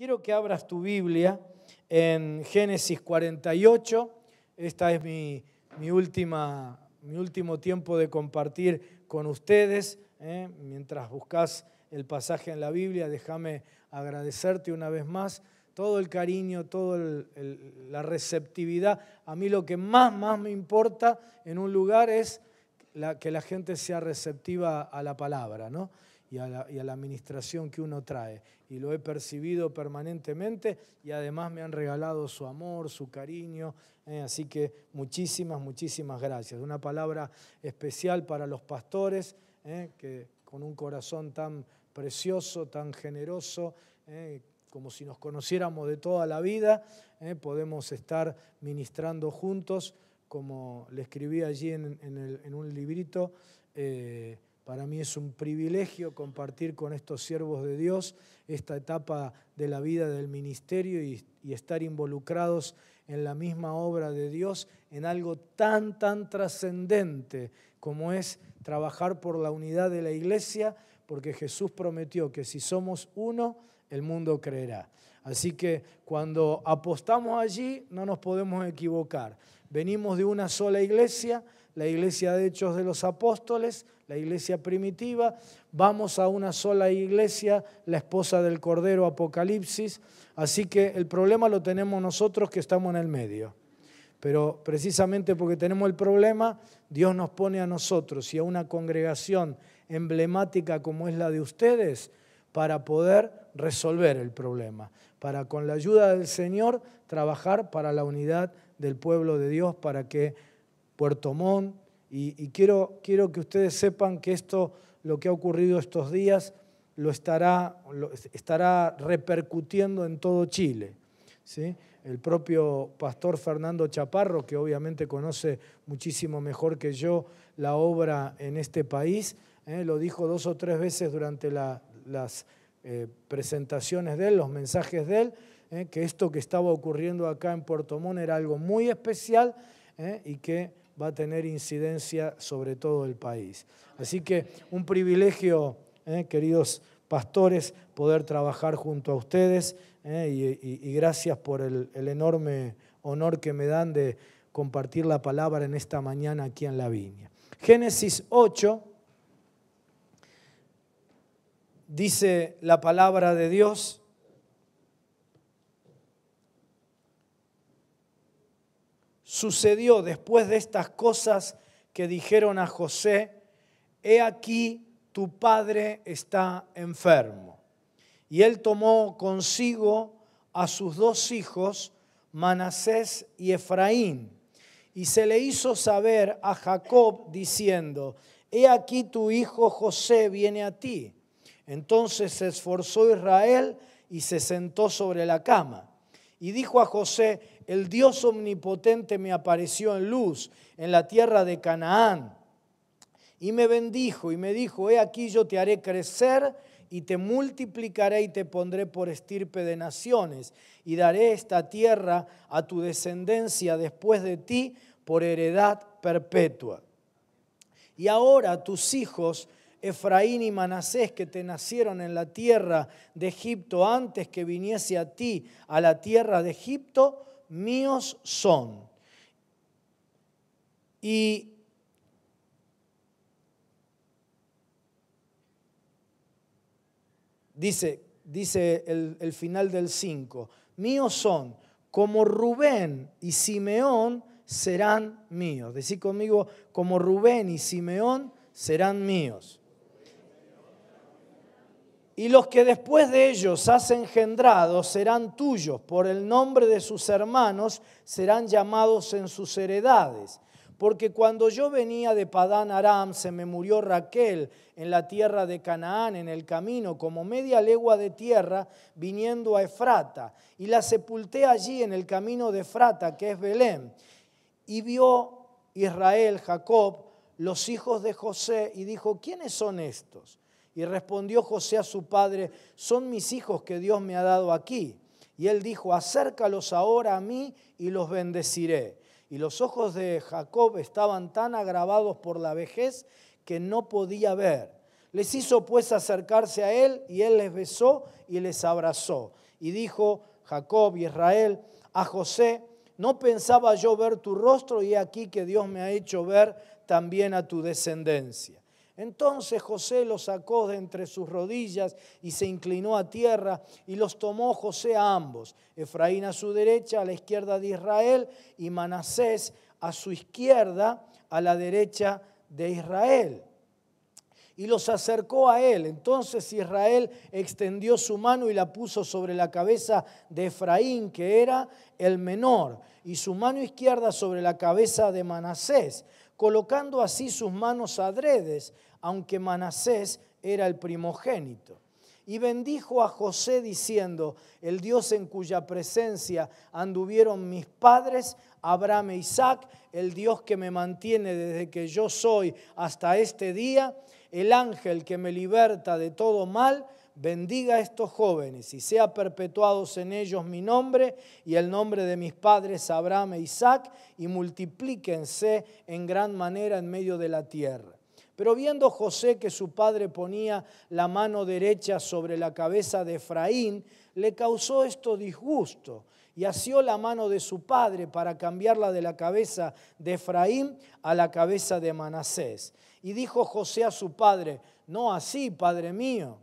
Quiero que abras tu Biblia en Génesis 48. Esta es mi, último tiempo de compartir con ustedes. ¿eh? Mientras buscas el pasaje en la Biblia, déjame agradecerte una vez más todo el cariño, toda la receptividad. A mí lo que más, más me importa en un lugar es que la gente sea receptiva a la palabra, ¿no? y a, la, administración que uno trae. Y lo he percibido permanentemente y además me han regalado su amor, su cariño. Eh, así que muchísimas, muchísimas gracias. Una palabra especial para los pastores, eh, que con un corazón tan precioso, tan generoso, eh, como si nos conociéramos de toda la vida, podemos estar ministrando juntos, como le escribí allí en, un librito, para mí es un privilegio compartir con estos siervos de Dios esta etapa de la vida del ministerio y, estar involucrados en la misma obra de Dios, en algo tan, tan trascendente como es trabajar por la unidad de la iglesia, porque Jesús prometió que si somos uno, el mundo creerá. Así que cuando apostamos allí, no nos podemos equivocar. Venimos de una sola iglesia, la iglesia de Hechos de los Apóstoles, la iglesia primitiva, vamos a una sola iglesia, la esposa del Cordero, Apocalipsis, así que el problema lo tenemos nosotros que estamos en el medio. Pero precisamente porque tenemos el problema, Dios nos pone a nosotros y a una congregación emblemática como es la de ustedes para poder resolver el problema, para con la ayuda del Señor trabajar para la unidad del pueblo de Dios, para que Puerto Montt, y, quiero, quiero que ustedes sepan que esto, lo que ha ocurrido estos días, lo estará, estará repercutiendo en todo Chile. ¿sí? El propio pastor Fernando Chaparro, que obviamente conoce muchísimo mejor que yo la obra en este país, ¿eh? lo dijo dos o tres veces durante las eh, presentaciones de él, los mensajes de él, ¿eh? que esto que estaba ocurriendo acá en Puerto Montt era algo muy especial y que va a tener incidencia sobre todo el país. Así que un privilegio, eh, queridos pastores, poder trabajar junto a ustedes eh, y, gracias por el, el enorme honor que me dan de compartir la palabra en esta mañana aquí en la viña. Génesis 8 dice la palabra de Dios Sucedió después de estas cosas que dijeron a José, he aquí tu padre está enfermo. Y él tomó consigo a sus dos hijos, Manasés y Efraín, y se le hizo saber a Jacob diciendo, he aquí tu hijo José viene a ti. Entonces se esforzó Israel y se sentó sobre la cama. Y dijo a José, el Dios omnipotente me apareció en luz en la tierra de Canaán y me bendijo y me dijo, he aquí yo te haré crecer y te multiplicaré y te pondré por estirpe de naciones y daré esta tierra a tu descendencia después de ti por heredad perpetua. Y ahora tus hijos, Efraín y Manasés, que te nacieron en la tierra de Egipto antes que viniese a ti a la tierra de Egipto, míos son. Y dice, dice el, el final del 5, míos son, como Rubén y Simeón serán míos. decir conmigo, como Rubén y Simeón serán míos. Y los que después de ellos has engendrado serán tuyos, por el nombre de sus hermanos serán llamados en sus heredades. Porque cuando yo venía de Padán Aram, se me murió Raquel en la tierra de Canaán, en el camino, como media legua de tierra, viniendo a Efrata. Y la sepulté allí en el camino de Efrata, que es Belén. Y vio Israel, Jacob, los hijos de José, y dijo, ¿quiénes son estos? Y respondió José a su padre, son mis hijos que Dios me ha dado aquí. Y él dijo, acércalos ahora a mí y los bendeciré. Y los ojos de Jacob estaban tan agravados por la vejez que no podía ver. Les hizo pues acercarse a él y él les besó y les abrazó. Y dijo Jacob y Israel a José, no pensaba yo ver tu rostro y aquí que Dios me ha hecho ver también a tu descendencia. Entonces José los sacó de entre sus rodillas y se inclinó a tierra y los tomó José a ambos, Efraín a su derecha, a la izquierda de Israel, y Manasés a su izquierda, a la derecha de Israel. Y los acercó a él. Entonces Israel extendió su mano y la puso sobre la cabeza de Efraín, que era el menor, y su mano izquierda sobre la cabeza de Manasés, colocando así sus manos adredes aunque Manasés era el primogénito. Y bendijo a José diciendo, el Dios en cuya presencia anduvieron mis padres, Abraham e Isaac, el Dios que me mantiene desde que yo soy hasta este día, el ángel que me liberta de todo mal, bendiga a estos jóvenes y sea perpetuados en ellos mi nombre y el nombre de mis padres Abraham e Isaac, y multiplíquense en gran manera en medio de la tierra pero viendo José que su padre ponía la mano derecha sobre la cabeza de Efraín, le causó esto disgusto y asió la mano de su padre para cambiarla de la cabeza de Efraín a la cabeza de Manasés. Y dijo José a su padre, no así, padre mío,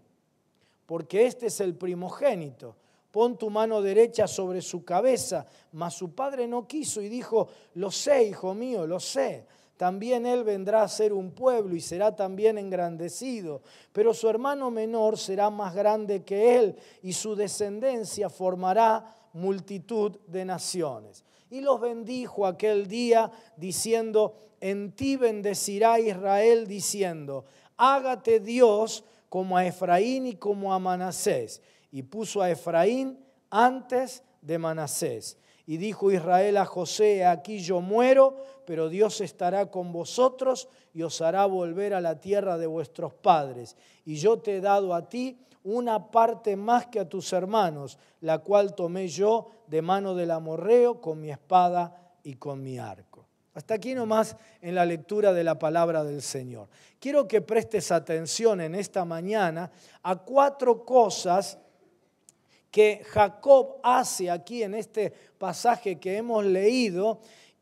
porque este es el primogénito. Pon tu mano derecha sobre su cabeza. Mas su padre no quiso y dijo, lo sé, hijo mío, lo sé también él vendrá a ser un pueblo y será también engrandecido, pero su hermano menor será más grande que él y su descendencia formará multitud de naciones. Y los bendijo aquel día diciendo, en ti bendecirá Israel diciendo, hágate Dios como a Efraín y como a Manasés. Y puso a Efraín antes de Manasés y dijo Israel a José, aquí yo muero, pero Dios estará con vosotros y os hará volver a la tierra de vuestros padres. Y yo te he dado a ti una parte más que a tus hermanos, la cual tomé yo de mano del amorreo con mi espada y con mi arco. Hasta aquí nomás en la lectura de la palabra del Señor. Quiero que prestes atención en esta mañana a cuatro cosas que Jacob hace aquí en este pasaje que hemos leído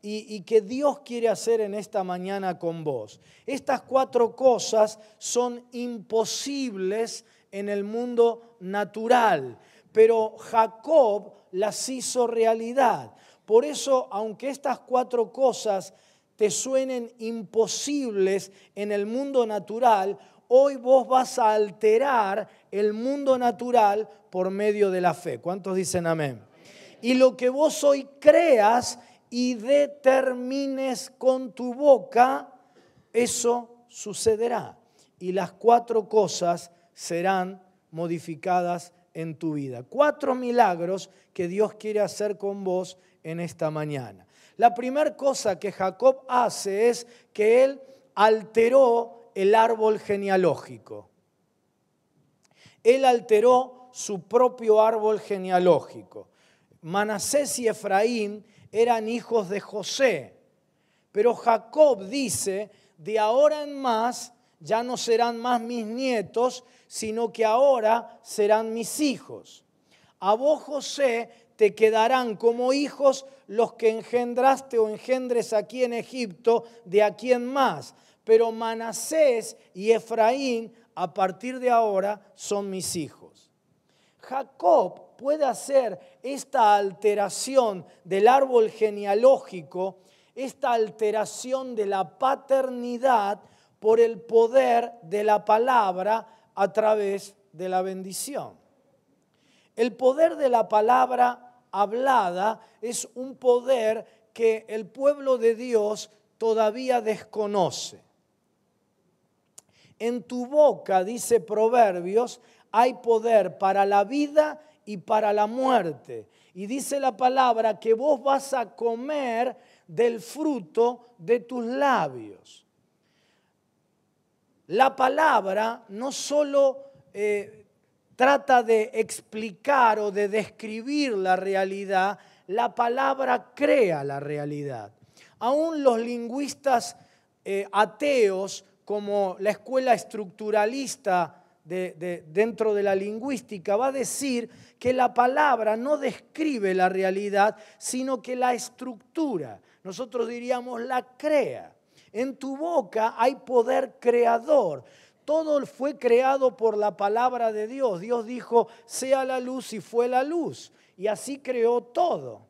y, que Dios quiere hacer en esta mañana con vos. Estas cuatro cosas son imposibles en el mundo natural, pero Jacob las hizo realidad. Por eso, aunque estas cuatro cosas te suenen imposibles en el mundo natural, hoy vos vas a alterar el mundo natural por medio de la fe. ¿Cuántos dicen amén? Y lo que vos hoy creas y determines con tu boca, eso sucederá. Y las cuatro cosas serán modificadas en tu vida. Cuatro milagros que Dios quiere hacer con vos en esta mañana. La primera cosa que Jacob hace es que él alteró el árbol genealógico él alteró su propio árbol genealógico. Manasés y Efraín eran hijos de José, pero Jacob dice, de ahora en más ya no serán más mis nietos, sino que ahora serán mis hijos. A vos, José, te quedarán como hijos los que engendraste o engendres aquí en Egipto, de aquí en más. Pero Manasés y Efraín a partir de ahora son mis hijos. Jacob puede hacer esta alteración del árbol genealógico, esta alteración de la paternidad por el poder de la palabra a través de la bendición. El poder de la palabra hablada es un poder que el pueblo de Dios todavía desconoce. En tu boca, dice Proverbios, hay poder para la vida y para la muerte. Y dice la palabra que vos vas a comer del fruto de tus labios. La palabra no solo eh, trata de explicar o de describir la realidad, la palabra crea la realidad. Aún los lingüistas eh, ateos como la escuela estructuralista dentro de la lingüística, va a decir que la palabra no describe la realidad, sino que la estructura. Nosotros diríamos la crea. En tu boca hay poder creador. Todo fue creado por la palabra de Dios. Dios dijo, sea la luz y fue la luz. Y así creó todo.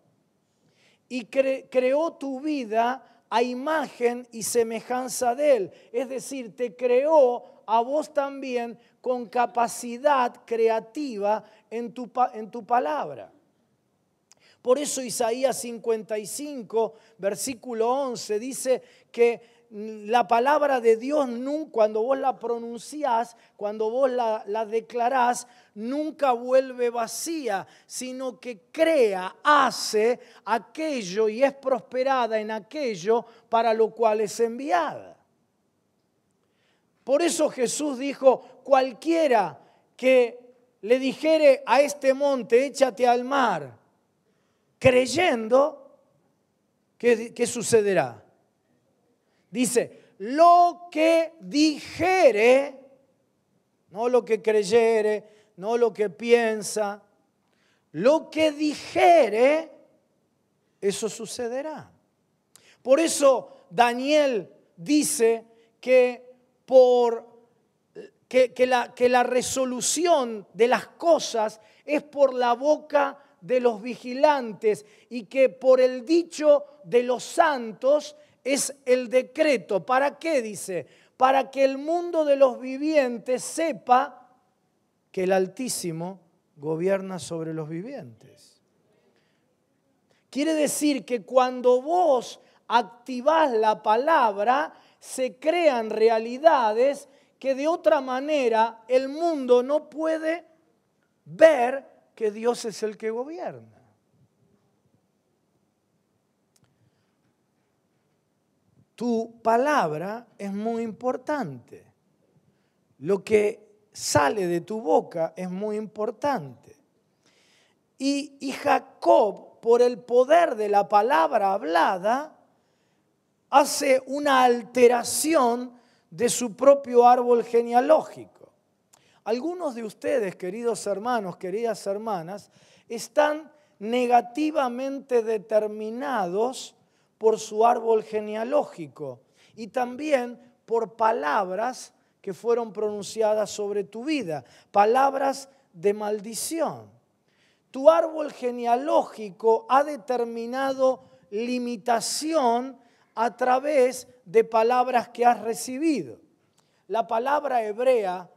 Y creó tu vida a imagen y semejanza de Él. Es decir, te creó a vos también con capacidad creativa en tu, en tu palabra. Por eso Isaías 55, versículo 11, dice que la palabra de Dios, cuando vos la pronunciás, cuando vos la, la declarás, nunca vuelve vacía, sino que crea, hace aquello y es prosperada en aquello para lo cual es enviada. Por eso Jesús dijo, cualquiera que le dijere a este monte, échate al mar, creyendo, ¿qué, sucederá? Dice, lo que dijere, no lo que creyere, no lo que piensa. Lo que dijere, eso sucederá. Por eso Daniel dice que por que, la, que, la, resolución de las cosas es por la boca de los vigilantes y que por el dicho de los santos es el decreto. ¿Para qué dice? Para que el mundo de los vivientes sepa que el Altísimo gobierna sobre los vivientes. Quiere decir que cuando vos activás la palabra, se crean realidades que de otra manera el mundo no puede ver que Dios es el que gobierna. Tu palabra es muy importante. Lo que sale de tu boca es muy importante. Y, Jacob, por el poder de la palabra hablada, hace una alteración de su propio árbol genealógico. Algunos de ustedes, queridos hermanos, queridas hermanas, están negativamente determinados por su árbol genealógico y también por palabras que fueron pronunciadas sobre tu vida, palabras de maldición. Tu árbol genealógico ha determinado limitación a través de palabras que has recibido. La palabra hebrea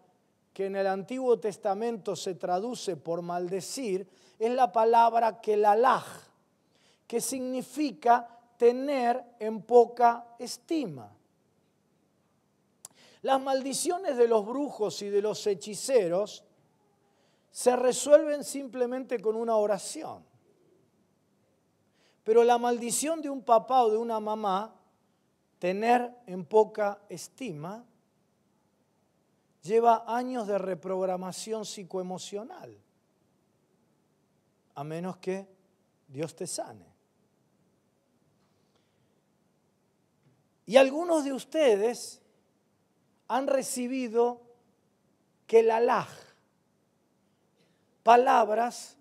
que en el Antiguo Testamento se traduce por maldecir es la palabra kelalaj, que significa tener en poca estima. Las maldiciones de los brujos y de los hechiceros se resuelven simplemente con una oración. Pero la maldición de un papá o de una mamá, tener en poca estima, lleva años de reprogramación psicoemocional, a menos que Dios te sane. Y algunos de ustedes han recibido que la palabras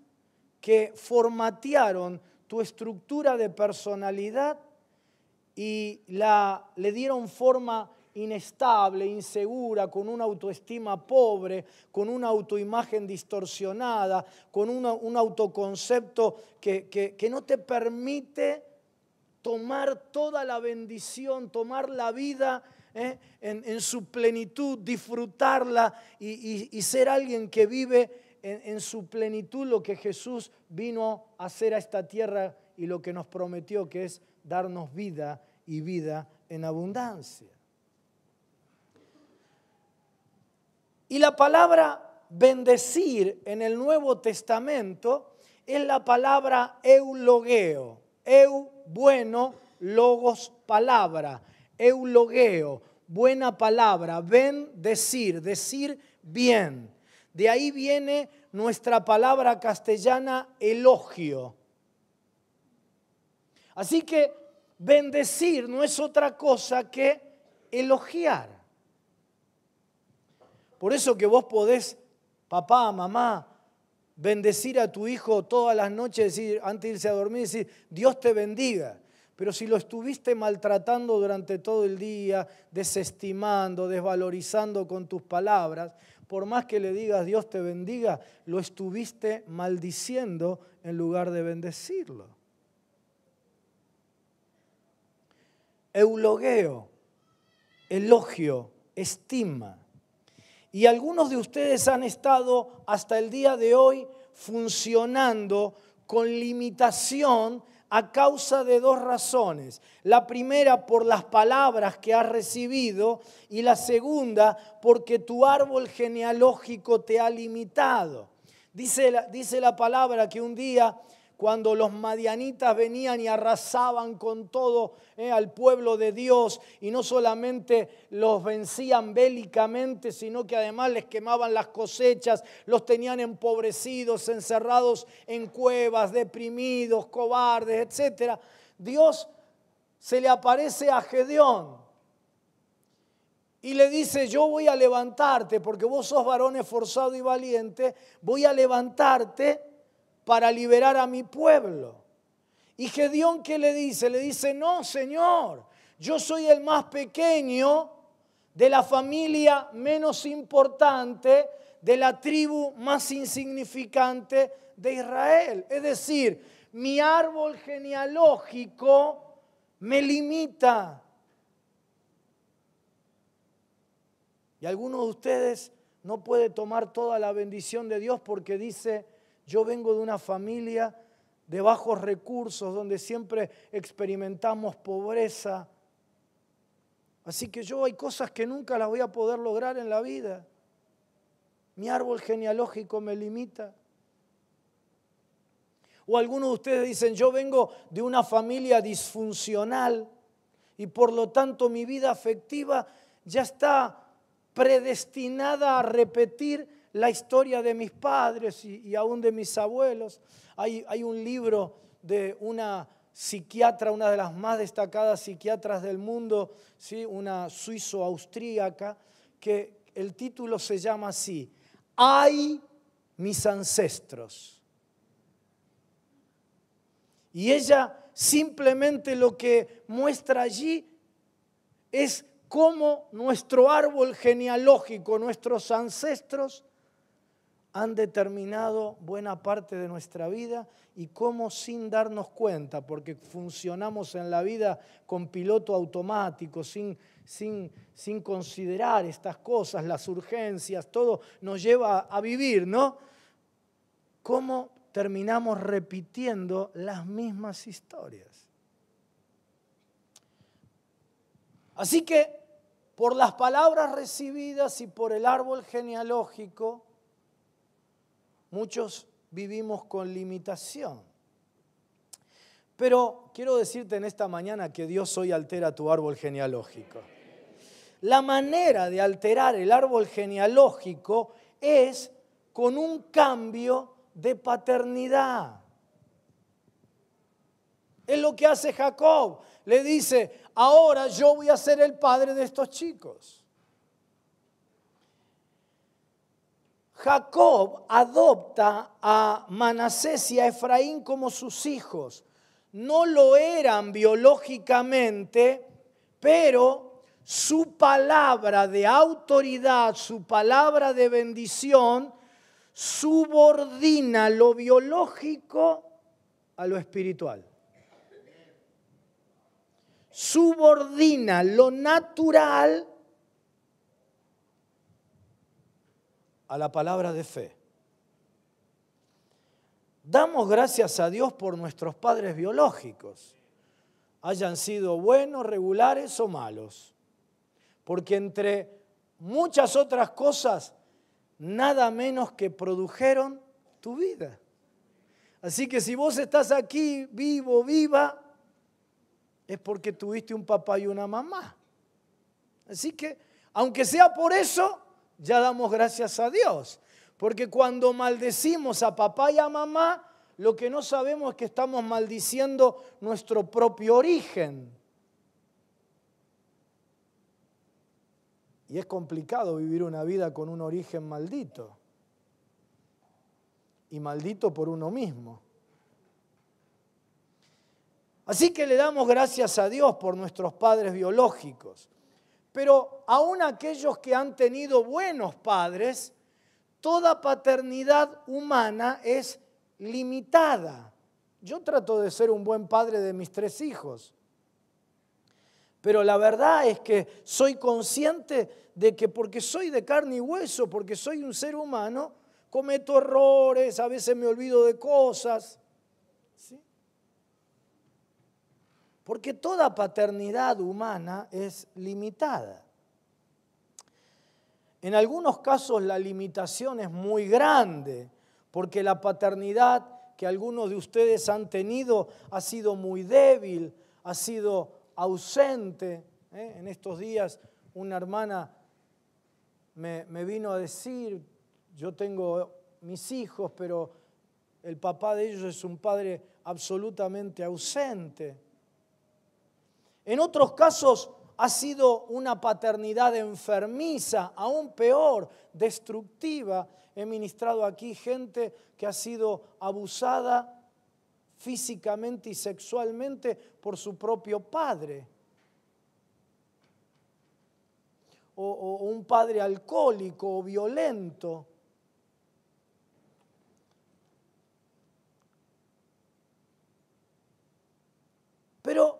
que formatearon tu estructura de personalidad y la, le dieron forma inestable, insegura, con una autoestima pobre, con una autoimagen distorsionada, con un autoconcepto que, que no te permite tomar toda la bendición, tomar la vida ¿eh? en, su plenitud, disfrutarla y, ser alguien que vive en, su plenitud lo que Jesús vino a hacer a esta tierra y lo que nos prometió, que es darnos vida y vida en abundancia. Y la palabra bendecir en el Nuevo Testamento es la palabra eulogueo. Eu, bueno, logos, palabra. Eulogueo buena palabra, bendecir, decir, decir bien. De ahí viene nuestra palabra castellana elogio. Así que bendecir no es otra cosa que elogiar. Por eso que vos podés, papá, mamá, bendecir a tu hijo todas las noches, antes de irse a dormir, decir, Dios te bendiga. Pero si lo estuviste maltratando durante todo el día, desestimando, desvalorizando con tus palabras, por más que le digas Dios te bendiga, lo estuviste maldiciendo en lugar de bendecirlo. Eulogueo, elogio, estima. Y algunos de ustedes han estado hasta el día de hoy funcionando con limitación a causa de dos razones. La primera por las palabras que has recibido y la segunda porque tu árbol genealógico te ha limitado. Dice, dice la palabra que un día cuando los madianitas venían y arrasaban con todo eh, al pueblo de Dios y no solamente los vencían bélicamente, sino que además les quemaban las cosechas, los tenían empobrecidos, encerrados en cuevas, deprimidos, cobardes, etc. Dios se le aparece a Gedeón y le dice, yo voy a levantarte, porque vos sos varón esforzado y valiente, voy a levantarte para liberar a mi pueblo. Y Gedeón, ¿qué le dice? Le dice, no, Señor, yo soy el más pequeño de la familia menos importante, de la tribu más insignificante de Israel. Es decir, mi árbol genealógico me limita. Y algunos de ustedes no puede tomar toda la bendición de Dios porque dice, yo vengo de una familia de bajos recursos, donde siempre experimentamos pobreza. Así que yo hay cosas que nunca las voy a poder lograr en la vida. Mi árbol genealógico me limita. O algunos de ustedes dicen, yo vengo de una familia disfuncional y por lo tanto mi vida afectiva ya está predestinada a repetir la historia de mis padres y, aún de mis abuelos. Hay, un libro de una psiquiatra, una de las más destacadas psiquiatras del mundo, ¿sí? una suizo-austríaca, que el título se llama así, Hay mis ancestros. Y ella simplemente lo que muestra allí es cómo nuestro árbol genealógico, nuestros ancestros, han determinado buena parte de nuestra vida y cómo sin darnos cuenta, porque funcionamos en la vida con piloto automático, sin, sin considerar estas cosas, las urgencias, todo nos lleva a vivir, ¿no? ¿Cómo terminamos repitiendo las mismas historias? Así que por las palabras recibidas y por el árbol genealógico, Muchos vivimos con limitación. Pero quiero decirte en esta mañana que Dios hoy altera tu árbol genealógico. La manera de alterar el árbol genealógico es con un cambio de paternidad. Es lo que hace Jacob. Le dice, ahora yo voy a ser el padre de estos chicos. Jacob adopta a Manasés y a Efraín como sus hijos. No lo eran biológicamente, pero su palabra de autoridad, su palabra de bendición, subordina lo biológico a lo espiritual. Subordina lo natural a la palabra de fe. Damos gracias a Dios por nuestros padres biológicos, hayan sido buenos, regulares o malos, porque entre muchas otras cosas, nada menos que produjeron tu vida. Así que si vos estás aquí vivo, viva, es porque tuviste un papá y una mamá. Así que, aunque sea por eso, ya damos gracias a Dios. Porque cuando maldecimos a papá y a mamá, lo que no sabemos es que estamos maldiciendo nuestro propio origen. Y es complicado vivir una vida con un origen maldito. Y maldito por uno mismo. Así que le damos gracias a Dios por nuestros padres biológicos. Pero aún aquellos que han tenido buenos padres, toda paternidad humana es limitada. Yo trato de ser un buen padre de mis tres hijos. Pero la verdad es que soy consciente de que porque soy de carne y hueso, porque soy un ser humano, cometo errores, a veces me olvido de cosas. Porque toda paternidad humana es limitada. En algunos casos la limitación es muy grande, porque la paternidad que algunos de ustedes han tenido ha sido muy débil, ha sido ausente. ¿eh? En estos días una hermana me, me vino a decir, yo tengo mis hijos, pero el papá de ellos es un padre absolutamente ausente. En otros casos ha sido una paternidad enfermiza, aún peor, destructiva. He ministrado aquí gente que ha sido abusada físicamente y sexualmente por su propio padre. O, un padre alcohólico o violento. Pero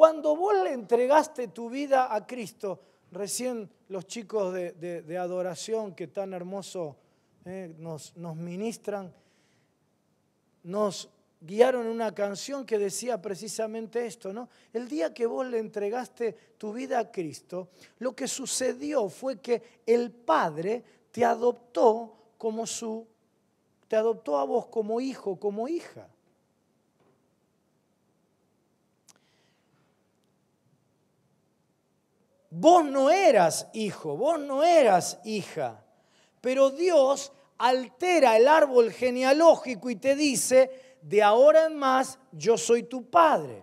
cuando vos le entregaste tu vida a Cristo, recién los chicos de, adoración que tan hermoso eh, nos, nos ministran, nos guiaron una canción que decía precisamente esto, ¿no? El día que vos le entregaste tu vida a Cristo, lo que sucedió fue que el Padre te adoptó como su te adoptó a vos como hijo, como hija. Vos no eras hijo, vos no eras hija, pero Dios altera el árbol genealógico y te dice, de ahora en más yo soy tu padre.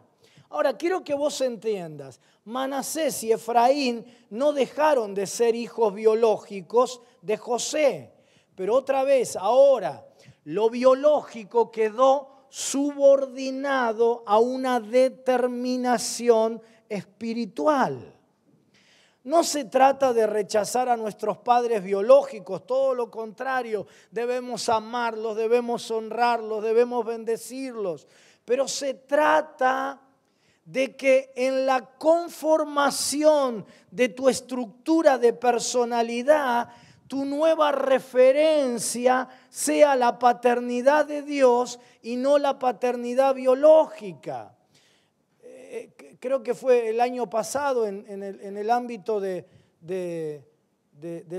Ahora, quiero que vos entiendas, Manasés y Efraín no dejaron de ser hijos biológicos de José, pero otra vez, ahora, lo biológico quedó subordinado a una determinación espiritual. No se trata de rechazar a nuestros padres biológicos, todo lo contrario, debemos amarlos, debemos honrarlos, debemos bendecirlos, pero se trata de que en la conformación de tu estructura de personalidad, tu nueva referencia sea la paternidad de Dios y no la paternidad biológica eh, creo que fue el año pasado en, el, ámbito del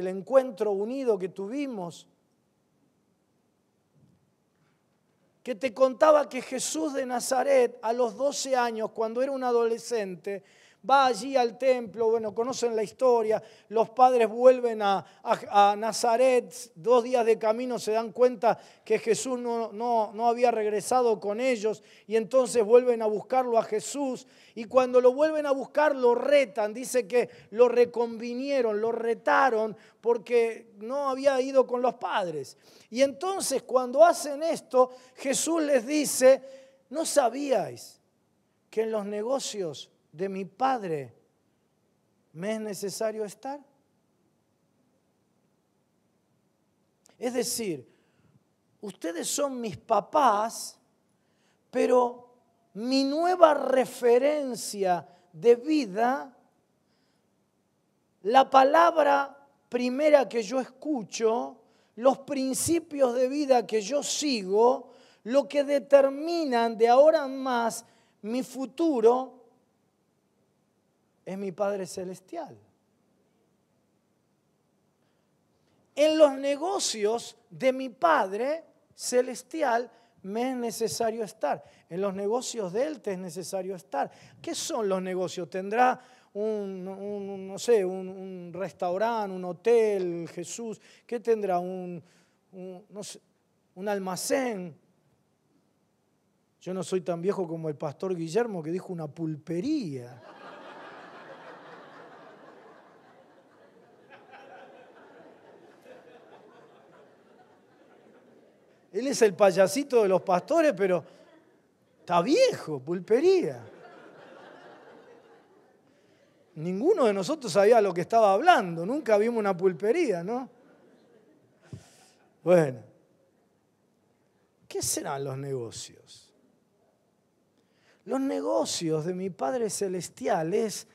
encuentro unido que tuvimos, que te contaba que Jesús de Nazaret a los 12 años, cuando era un adolescente, va allí al templo, bueno, conocen la historia, los padres vuelven a, Nazaret, dos días de camino se dan cuenta que Jesús no, no, no había regresado con ellos y entonces vuelven a buscarlo a Jesús y cuando lo vuelven a buscar lo retan, dice que lo reconvinieron, lo retaron porque no había ido con los padres. Y entonces cuando hacen esto, Jesús les dice, ¿no sabíais que en los negocios de mi Padre me es necesario estar? Es decir, ustedes son mis papás, pero mi nueva referencia de vida, la palabra primera que yo escucho, los principios de vida que yo sigo, lo que determinan de ahora en más mi futuro, es mi Padre Celestial. En los negocios de mi Padre Celestial me es necesario estar. En los negocios de Él te es necesario estar. ¿Qué son los negocios? Tendrá un, no sé, un, restaurante, un hotel, Jesús. ¿Qué tendrá? Un, un, un almacén. Yo no soy tan viejo como el pastor Guillermo que dijo una pulpería. Él es el payasito de los pastores, pero está viejo, pulpería. Ninguno de nosotros sabía lo que estaba hablando, nunca vimos una pulpería, ¿no? Bueno, ¿qué serán los negocios? Los negocios de mi Padre Celestial es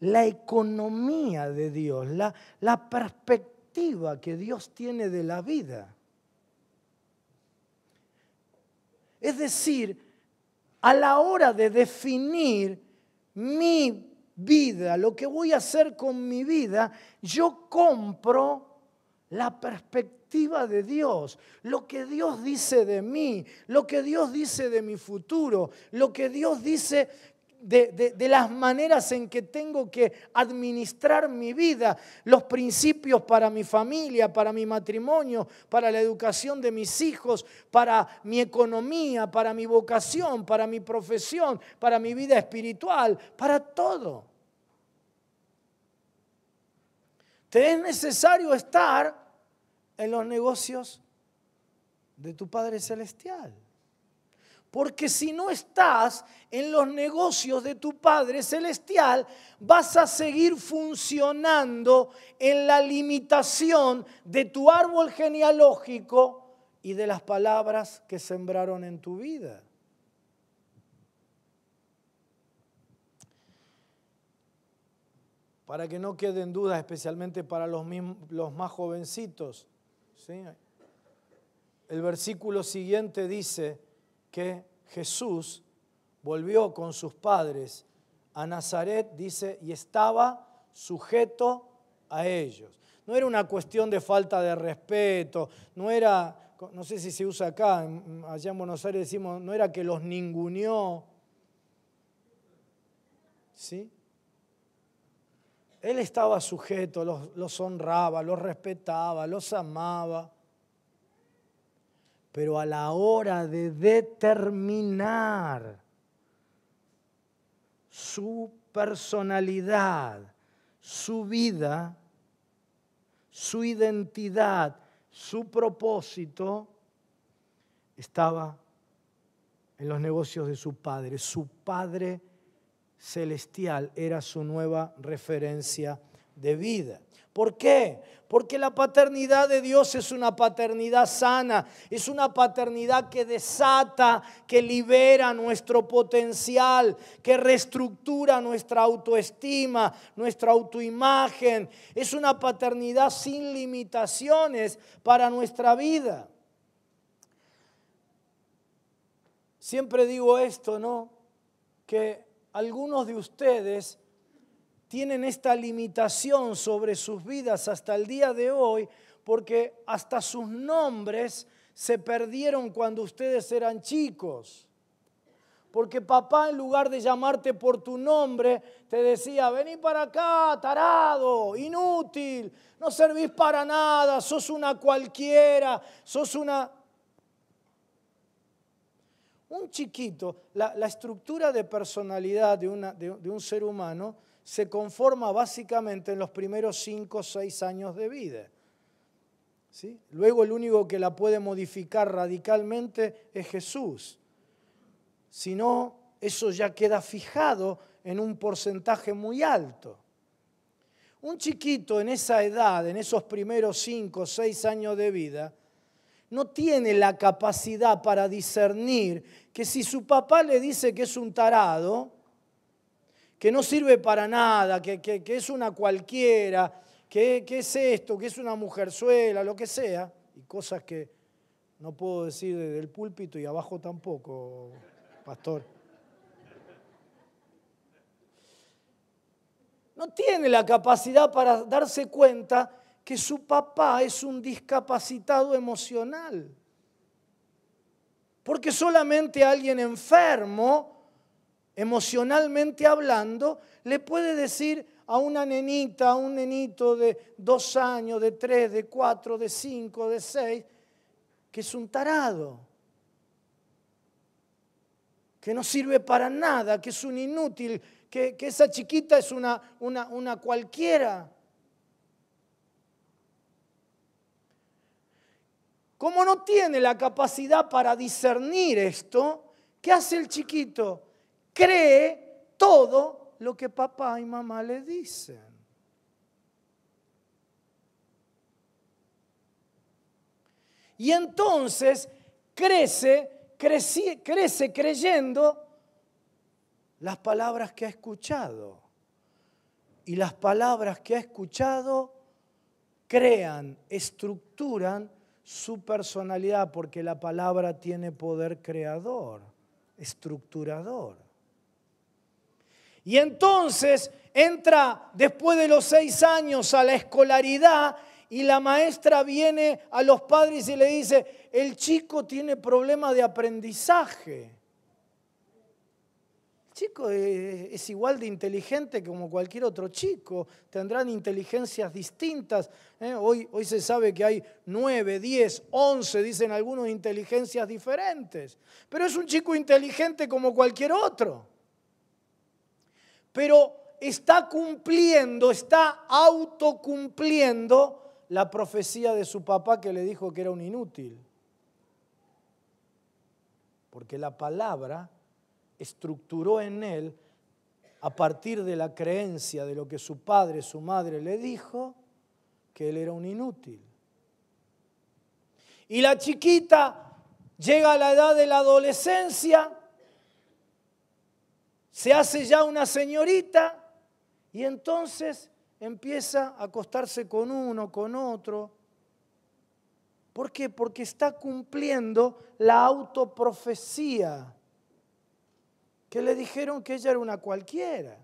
la economía de Dios, la, la perspectiva que Dios tiene de la vida. Es decir, a la hora de definir mi vida, lo que voy a hacer con mi vida, yo compro la perspectiva de Dios, lo que Dios dice de mí, lo que Dios dice de mi futuro, lo que Dios dice de, las maneras en que tengo que administrar mi vida, los principios para mi familia, para mi matrimonio, para la educación de mis hijos, para mi economía, para mi vocación, para mi profesión, para mi vida espiritual, para todo. Te es necesario estar en los negocios de tu Padre Celestial. Porque si no estás en los negocios de tu Padre Celestial, vas a seguir funcionando en la limitación de tu árbol genealógico y de las palabras que sembraron en tu vida. Para que no queden dudas, especialmente para los, más jovencitos, el versículo siguiente dice, que Jesús volvió con sus padres a Nazaret, dice, y estaba sujeto a ellos. No era una cuestión de falta de respeto, no era, no sé si se usa acá, allá en Buenos Aires decimos, no era que los ninguneó. ¿Sí? Él estaba sujeto, los, los honraba, los respetaba, los amaba. Pero a la hora de determinar su personalidad, su vida, su identidad, su propósito, estaba en los negocios de su padre. Su padre celestial era su nueva referencia de vida. ¿Por qué? Porque la paternidad de Dios es una paternidad sana, es una paternidad que desata, que libera nuestro potencial, que reestructura nuestra autoestima, nuestra autoimagen. Es una paternidad sin limitaciones para nuestra vida. Siempre digo esto, ¿no? Que algunos de ustedes tienen esta limitación sobre sus vidas hasta el día de hoy, porque hasta sus nombres se perdieron cuando ustedes eran chicos. Porque papá en lugar de llamarte por tu nombre, te decía, vení para acá, tarado, inútil, no servís para nada, sos una cualquiera, sos una... Un chiquito, la, estructura de personalidad de un ser humano se conforma básicamente en los primeros 5 o 6 años de vida. ¿Sí? Luego el único que la puede modificar radicalmente es Jesús. Si no, eso ya queda fijado en un porcentaje muy alto. Un chiquito en esa edad, en esos primeros 5 o 6 años de vida, no tiene la capacidad para discernir que si su papá le dice que es un tarado, que no sirve para nada, que, es una cualquiera, que, que, es esto, que es una mujerzuela, lo que sea, y cosas que no puedo decir desde el púlpito y abajo tampoco, pastor. No tiene la capacidad para darse cuenta que su papá es un discapacitado emocional. Porque solamente alguien enfermo emocionalmente hablando, le puede decir a una nenita, a un nenito de dos años, de tres, de cuatro, de cinco, de seis, que es un tarado, que no sirve para nada, que es un inútil, que, esa chiquita es una, una cualquiera. Como no tiene la capacidad para discernir esto, ¿qué hace el chiquito? cree todo lo que papá y mamá le dicen. Y entonces crece, crece, crece creyendo las palabras que ha escuchado. Y las palabras que ha escuchado crean, estructuran su personalidad, porque la palabra tiene poder creador, estructurador. Y entonces entra después de los seis años a la escolaridad y la maestra viene a los padres y le dice, el chico tiene problemas de aprendizaje. El chico es igual de inteligente como cualquier otro chico, tendrán inteligencias distintas. ¿eh? Hoy, hoy se sabe que hay nueve, diez, once, dicen algunos, inteligencias diferentes, pero es un chico inteligente como cualquier otro pero está cumpliendo, está autocumpliendo la profecía de su papá que le dijo que era un inútil. Porque la palabra estructuró en él, a partir de la creencia de lo que su padre, su madre le dijo, que él era un inútil. Y la chiquita llega a la edad de la adolescencia se hace ya una señorita y entonces empieza a acostarse con uno, con otro. ¿Por qué? Porque está cumpliendo la autoprofecía que le dijeron que ella era una cualquiera.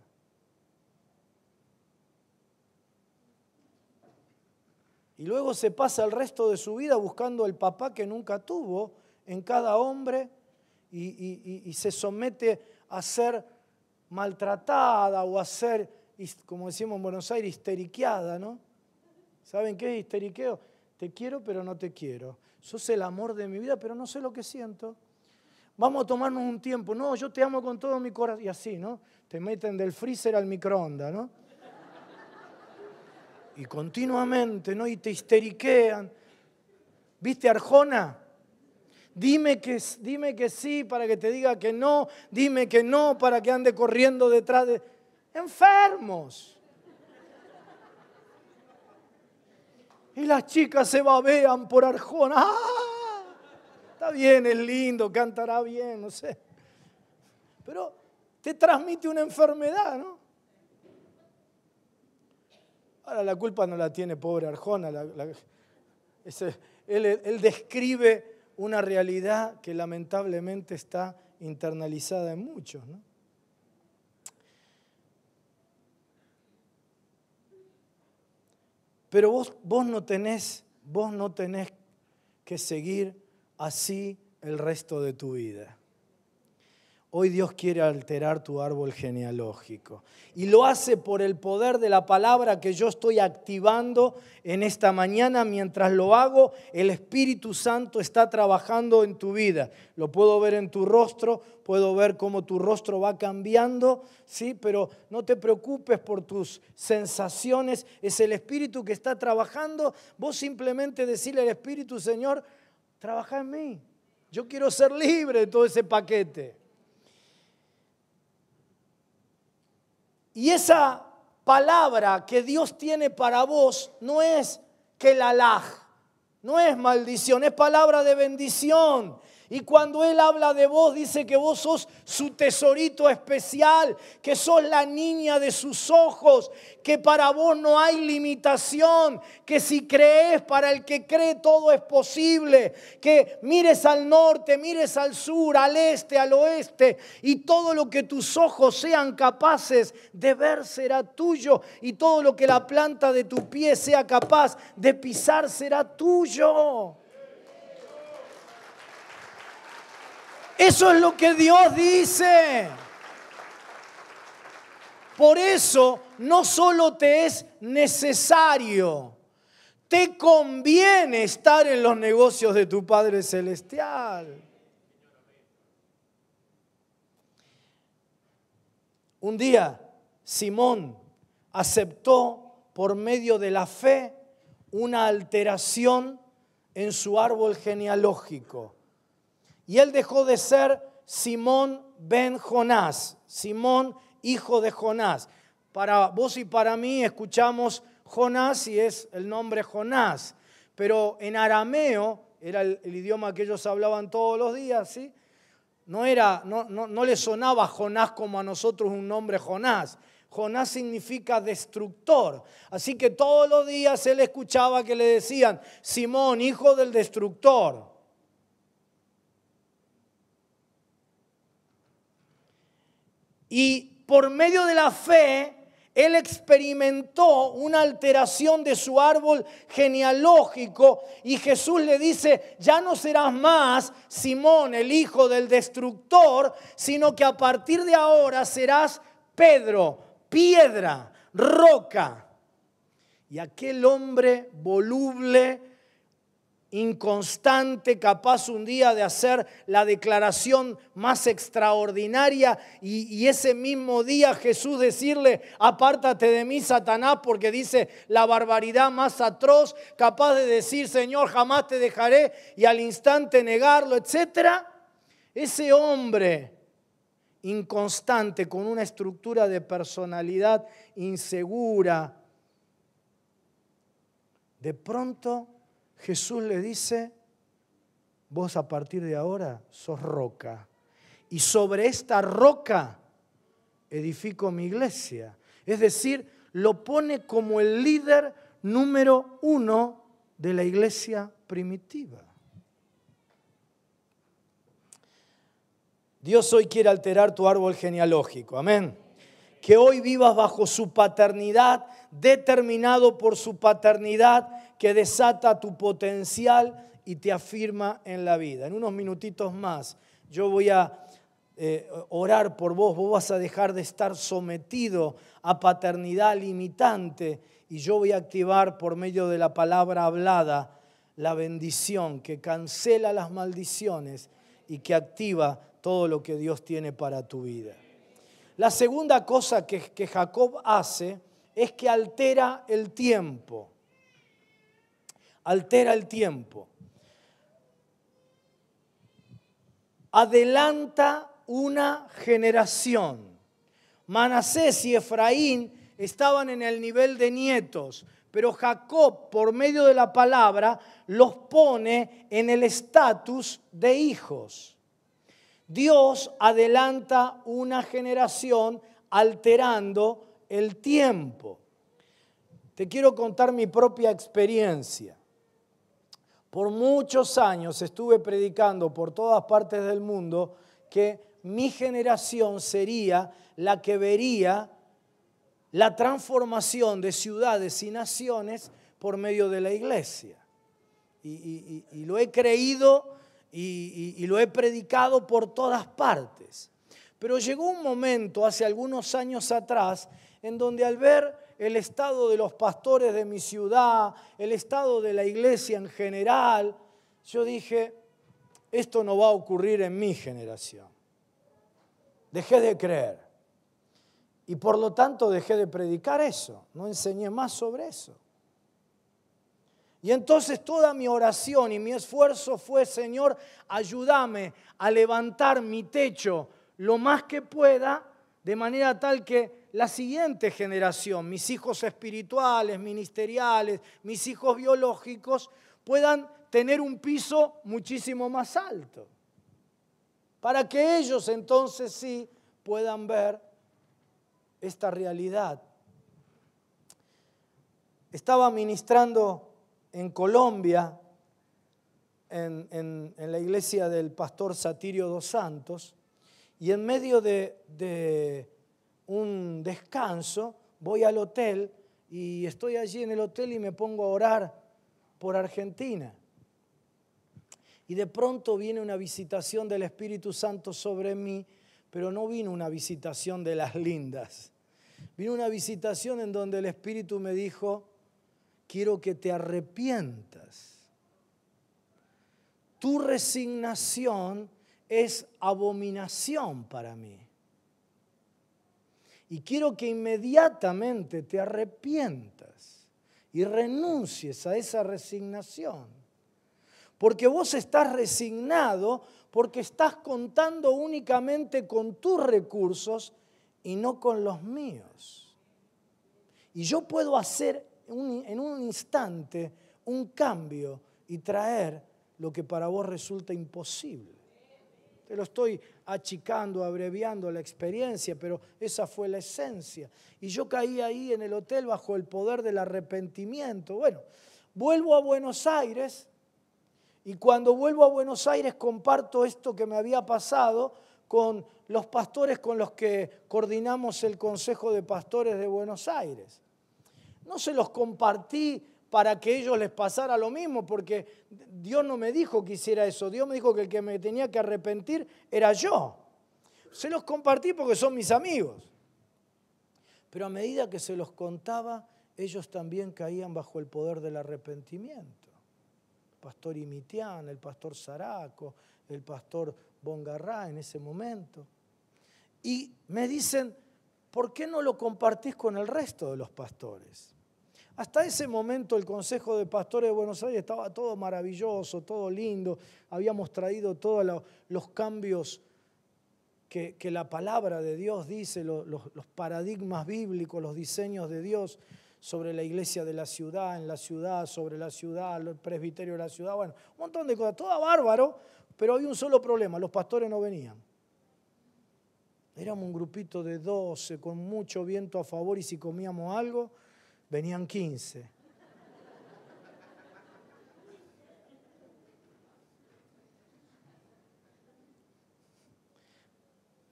Y luego se pasa el resto de su vida buscando el papá que nunca tuvo en cada hombre y, y se somete a ser maltratada o a ser, como decimos en Buenos Aires, histeriqueada, ¿no? ¿Saben qué es histeriqueo? Te quiero pero no te quiero. Sos el amor de mi vida pero no sé lo que siento. Vamos a tomarnos un tiempo. No, yo te amo con todo mi corazón. Y así, ¿no? Te meten del freezer al microondas, ¿no? Y continuamente, ¿no? Y te histeriquean. ¿Viste Arjona? Dime que, dime que sí para que te diga que no. Dime que no para que ande corriendo detrás de... Enfermos. Y las chicas se babean por Arjona. ¡Ah! Está bien, es lindo, cantará bien, no sé. Pero te transmite una enfermedad, ¿no? Ahora la culpa no la tiene pobre Arjona. él describe una realidad que lamentablemente está internalizada en muchos. Pero vos, vos, no tenés, vos no tenés que seguir así el resto de tu vida. Hoy Dios quiere alterar tu árbol genealógico. Y lo hace por el poder de la palabra que yo estoy activando en esta mañana. Mientras lo hago, el Espíritu Santo está trabajando en tu vida. Lo puedo ver en tu rostro, puedo ver cómo tu rostro va cambiando, ¿sí? Pero no te preocupes por tus sensaciones. Es el Espíritu que está trabajando. Vos simplemente decirle al Espíritu, Señor, trabaja en mí. Yo quiero ser libre de todo ese paquete. Y esa palabra que Dios tiene para vos no es que la laj, no es maldición, es palabra de bendición. Y cuando Él habla de vos, dice que vos sos su tesorito especial, que sos la niña de sus ojos, que para vos no hay limitación, que si crees, para el que cree todo es posible, que mires al norte, mires al sur, al este, al oeste, y todo lo que tus ojos sean capaces de ver será tuyo, y todo lo que la planta de tu pie sea capaz de pisar será tuyo. Eso es lo que Dios dice. Por eso no solo te es necesario, te conviene estar en los negocios de tu Padre Celestial. Un día Simón aceptó por medio de la fe una alteración en su árbol genealógico. Y él dejó de ser Simón ben Jonás, Simón hijo de Jonás. Para vos y para mí escuchamos Jonás y es el nombre Jonás, pero en arameo era el, idioma que ellos hablaban todos los días, ¿sí? No, era, no, no, no le sonaba Jonás como a nosotros un nombre Jonás. Jonás significa destructor. Así que todos los días él escuchaba que le decían, Simón, hijo del destructor. y por medio de la fe, él experimentó una alteración de su árbol genealógico y Jesús le dice, ya no serás más Simón, el hijo del destructor, sino que a partir de ahora serás Pedro, piedra, roca. Y aquel hombre voluble, inconstante, capaz un día de hacer la declaración más extraordinaria y, ese mismo día Jesús decirle, apártate de mí, Satanás, porque dice la barbaridad más atroz, capaz de decir, Señor, jamás te dejaré y al instante negarlo, etc. Ese hombre inconstante, con una estructura de personalidad insegura, de pronto Jesús le dice, vos a partir de ahora sos roca. Y sobre esta roca edifico mi iglesia. Es decir, lo pone como el líder número uno de la iglesia primitiva. Dios hoy quiere alterar tu árbol genealógico. Amén. Que hoy vivas bajo su paternidad, determinado por su paternidad que desata tu potencial y te afirma en la vida. En unos minutitos más yo voy a eh, orar por vos, vos vas a dejar de estar sometido a paternidad limitante y yo voy a activar por medio de la palabra hablada la bendición que cancela las maldiciones y que activa todo lo que Dios tiene para tu vida. La segunda cosa que Jacob hace es que altera el tiempo altera el tiempo. Adelanta una generación. Manasés y Efraín estaban en el nivel de nietos, pero Jacob, por medio de la palabra, los pone en el estatus de hijos. Dios adelanta una generación alterando el tiempo. Te quiero contar mi propia experiencia. Por muchos años estuve predicando por todas partes del mundo que mi generación sería la que vería la transformación de ciudades y naciones por medio de la iglesia. Y, lo he creído y lo he predicado por todas partes. Pero llegó un momento, hace algunos años atrás, en donde al ver el estado de los pastores de mi ciudad, el estado de la iglesia en general, yo dije, esto no va a ocurrir en mi generación. Dejé de creer. Y por lo tanto dejé de predicar eso, no enseñé más sobre eso. Y entonces toda mi oración y mi esfuerzo fue, Señor, ayúdame a levantar mi techo lo más que pueda, de manera tal que la siguiente generación, mis hijos espirituales, ministeriales, mis hijos biológicos, puedan tener un piso muchísimo más alto. Para que ellos entonces sí puedan ver esta realidad. Estaba ministrando en Colombia, en, la iglesia del pastor Satirio dos Santos, y en medio de un descanso, voy al hotel y estoy allí en el hotel y me pongo a orar por Argentina. Y de pronto viene una visitación del Espíritu Santo sobre mí, pero no vino una visitación de las lindas. Vino una visitación en donde el Espíritu me dijo, quiero que te arrepientas. Tu resignación es abominación para mí. Y quiero que inmediatamente te arrepientas y renuncies a esa resignación. Porque vos estás resignado porque estás contando únicamente con tus recursos y no con los míos. Y yo puedo hacer en un instante un cambio y traer lo que para vos resulta imposible. Te lo estoy achicando, abreviando la experiencia, pero esa fue la esencia. Y yo caí ahí en el hotel bajo el poder del arrepentimiento. Bueno, vuelvo a Buenos Aires y cuando vuelvo a Buenos Aires comparto esto que me había pasado con los pastores con los que coordinamos el Consejo de Pastores de Buenos Aires. No se los compartí para que ellos les pasara lo mismo, porque Dios no me dijo que hiciera eso, Dios me dijo que el que me tenía que arrepentir era yo. Se los compartí porque son mis amigos. Pero a medida que se los contaba, ellos también caían bajo el poder del arrepentimiento. El pastor Imitián, el pastor Saraco, el pastor Bongarrá en ese momento. Y me dicen, ¿por qué no lo compartís con el resto de los pastores? Hasta ese momento el Consejo de Pastores de Buenos Aires estaba todo maravilloso, todo lindo. Habíamos traído todos los cambios que, la palabra de Dios dice, los, los paradigmas bíblicos, los diseños de Dios sobre la iglesia de la ciudad, en la ciudad, sobre la ciudad, el presbiterio de la ciudad, bueno, un montón de cosas, todo bárbaro, pero había un solo problema, los pastores no venían. Éramos un grupito de 12 con mucho viento a favor y si comíamos algo, venían 15.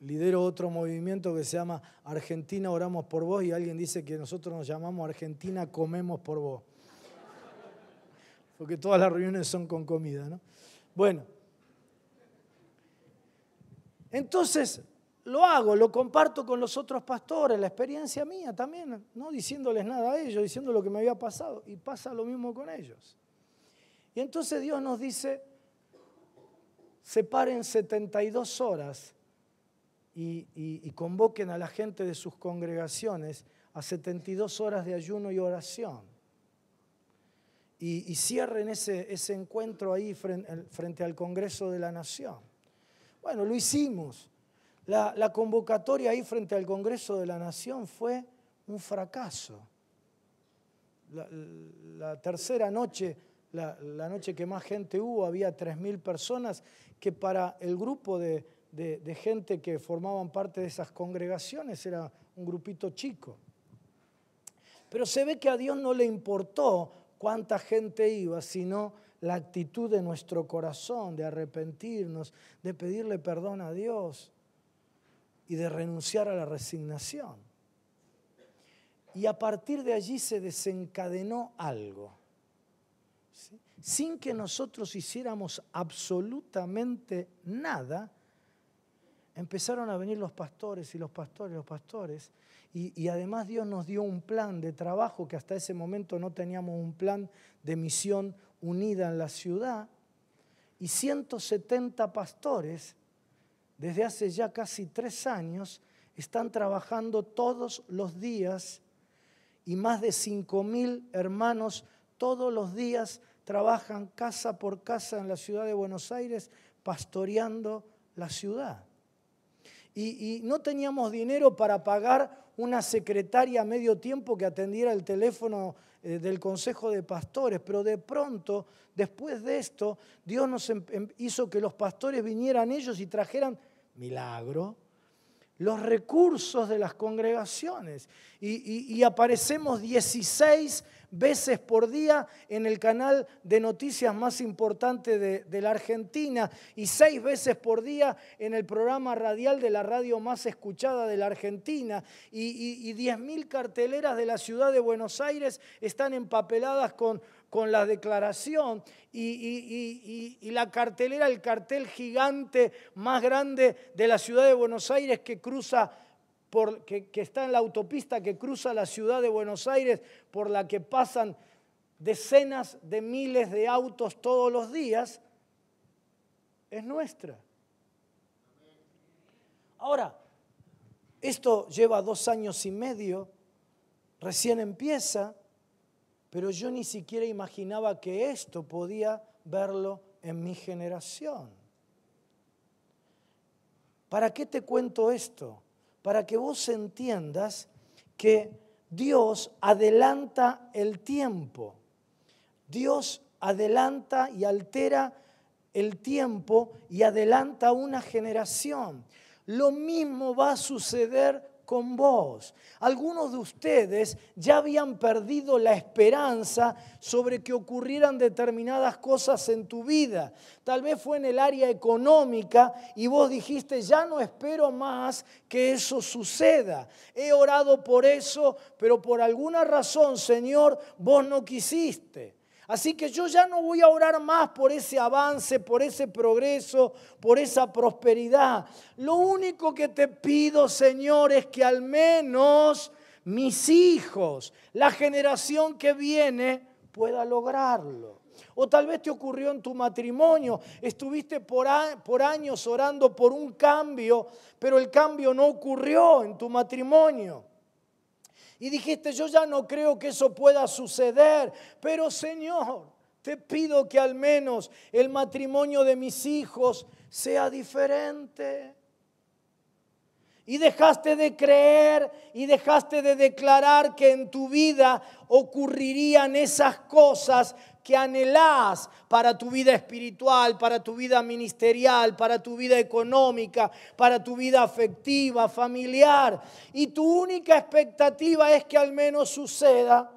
Lidero otro movimiento que se llama Argentina Oramos por Vos y alguien dice que nosotros nos llamamos Argentina Comemos por Vos. Porque todas las reuniones son con comida, ¿no? Bueno. Entonces, lo hago, lo comparto con los otros pastores, la experiencia mía también, no diciéndoles nada a ellos, diciendo lo que me había pasado. Y pasa lo mismo con ellos. Y entonces Dios nos dice, separen 72 horas y, convoquen a la gente de sus congregaciones a 72 horas de ayuno y oración. Y, cierren ese, encuentro ahí frente al Congreso de la Nación. Bueno, lo hicimos. La, convocatoria ahí frente al Congreso de la Nación fue un fracaso. La, tercera noche, la, noche que más gente hubo, había 3.000 personas que para el grupo de gente que formaban parte de esas congregaciones era un grupito chico. Pero se ve que a Dios no le importó cuánta gente iba, sino la actitud de nuestro corazón, de arrepentirnos, de pedirle perdón a Dios, y de renunciar a la resignación. Y a partir de allí se desencadenó algo, sin que nosotros hiciéramos absolutamente nada. Empezaron a venir los pastores y los pastores y los pastores. Y, y, además Dios nos dio un plan de trabajo que hasta ese momento no teníamos un plan de misión unida en la ciudad. Y 170 pastores desde hace ya casi tres años, están trabajando todos los días y más de 5.000 hermanos todos los días trabajan casa por casa en la ciudad de Buenos Aires pastoreando la ciudad. Y, no teníamos dinero para pagar una secretaria a medio tiempo que atendiera el teléfono eh, del Consejo de Pastores, pero de pronto, después de esto, Dios nos em, em, hizo que los pastores vinieran ellos y trajeran milagro, los recursos de las congregaciones. Y, aparecemos 16 veces por día en el canal de noticias más importante de, la Argentina y 6 veces por día en el programa radial de la radio más escuchada de la Argentina. Y, y 10.000 carteleras de la ciudad de Buenos Aires están empapeladas con con la declaración y, la cartelera, el cartel gigante más grande de la ciudad de Buenos Aires que cruza, que está en la autopista que cruza la ciudad de Buenos Aires por la que pasan decenas de miles de autos todos los días, es nuestra. Ahora, esto lleva dos años y medio, recién empieza, pero yo ni siquiera imaginaba que esto podía verlo en mi generación. ¿Para qué te cuento esto? Para que vos entiendas que Dios adelanta el tiempo. Dios adelanta y altera el tiempo y adelanta una generación. Lo mismo va a suceder con vos. Algunos de ustedes ya habían perdido la esperanza sobre que ocurrieran determinadas cosas en tu vida. Tal vez fue en el área económica y vos dijiste, ya no espero más que eso suceda. He orado por eso, pero por alguna razón, Señor, vos no quisiste. Así que yo ya no voy a orar más por ese avance, por ese progreso, por esa prosperidad. Lo único que te pido, Señor, es que al menos mis hijos, la generación que viene, pueda lograrlo. O tal vez te ocurrió en tu matrimonio, estuviste por, años orando por un cambio, pero el cambio no ocurrió en tu matrimonio. Y dijiste, yo ya no creo que eso pueda suceder, pero Señor, te pido que al menos el matrimonio de mis hijos sea diferente y dejaste de creer y dejaste de declarar que en tu vida ocurrirían esas cosas que anhelás para tu vida espiritual, para tu vida ministerial, para tu vida económica, para tu vida afectiva, familiar. Y tu única expectativa es que al menos suceda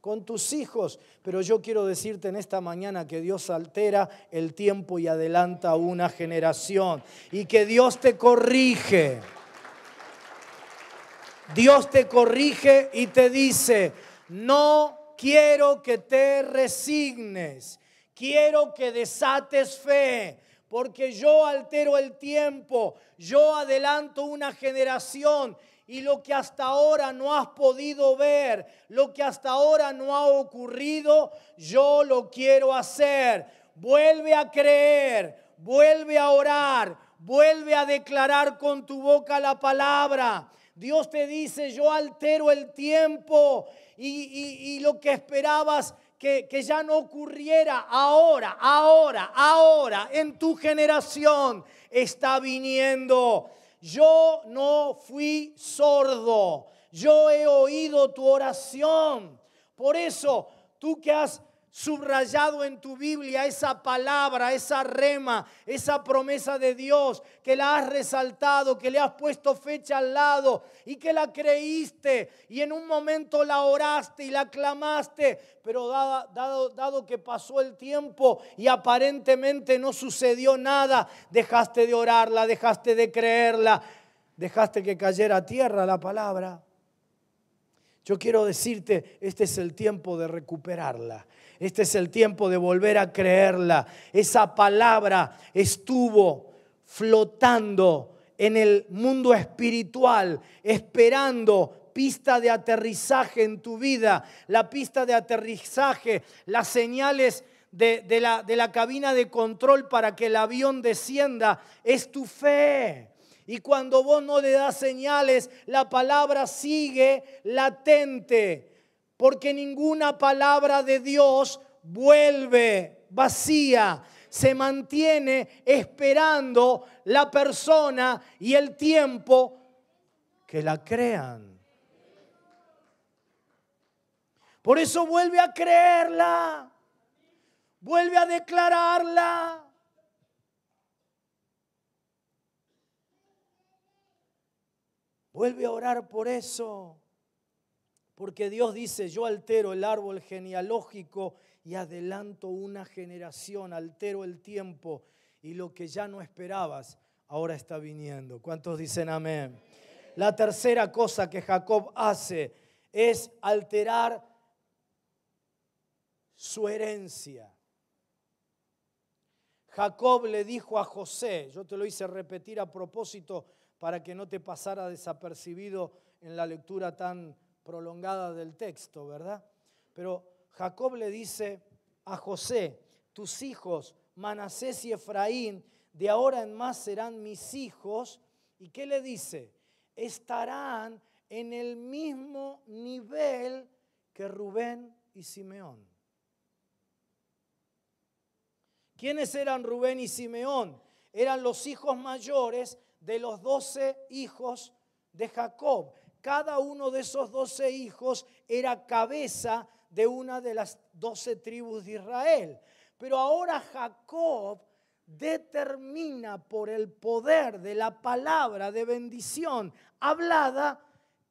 con tus hijos. Pero yo quiero decirte en esta mañana que Dios altera el tiempo y adelanta una generación y que Dios te corrige. Dios te corrige y te dice, no quiero que te resignes, quiero que desates fe, porque yo altero el tiempo, yo adelanto una generación y lo que hasta ahora no has podido ver, lo que hasta ahora no ha ocurrido, yo lo quiero hacer. Vuelve a creer, vuelve a orar, vuelve a declarar con tu boca la palabra. Dios te dice, yo altero el tiempo y, lo que esperabas que, que, ya no ocurriera ahora, ahora, ahora, en tu generación está viniendo. Yo no fui sordo, yo he oído tu oración. Por eso, tú que has subrayado en tu Biblia esa palabra, esa rema, esa promesa de Dios, que la has resaltado, que le has puesto fecha al lado y que la creíste y en un momento la oraste y la clamaste, pero dado, que pasó el tiempo y aparentemente no sucedió nada, dejaste de orarla, dejaste de creerla, dejaste que cayera a tierra la palabra. Yo quiero decirte, este es el tiempo de recuperarla. Este es el tiempo de volver a creerla. Esa palabra estuvo flotando en el mundo espiritual, esperando pista de aterrizaje en tu vida, la pista de aterrizaje, las señales de, la, la cabina de control para que el avión descienda, es tu fe. Y cuando vos no le das señales, la palabra sigue latente porque ninguna palabra de Dios vuelve vacía, se mantiene esperando la persona y el tiempo que la crean. Por eso vuelve a creerla, vuelve a declararla. Vuelve a orar por eso porque Dios dice, yo altero el árbol genealógico y adelanto una generación, altero el tiempo y lo que ya no esperabas ahora está viniendo. ¿Cuántos dicen amén? La tercera cosa que Jacob hace es alterar su herencia. Jacob le dijo a José, yo te lo hice repetir a propósito para que no te pasara desapercibido en la lectura tan prolongada del texto, ¿verdad? Pero Jacob le dice a José, tus hijos, Manasés y Efraín, de ahora en más serán mis hijos. ¿Y qué le dice? Estarán en el mismo nivel que Rubén y Simeón. ¿Quiénes eran Rubén y Simeón? Eran los hijos mayores de los doce hijos de Jacob cada uno de esos doce hijos era cabeza de una de las doce tribus de Israel. Pero ahora Jacob determina por el poder de la palabra de bendición hablada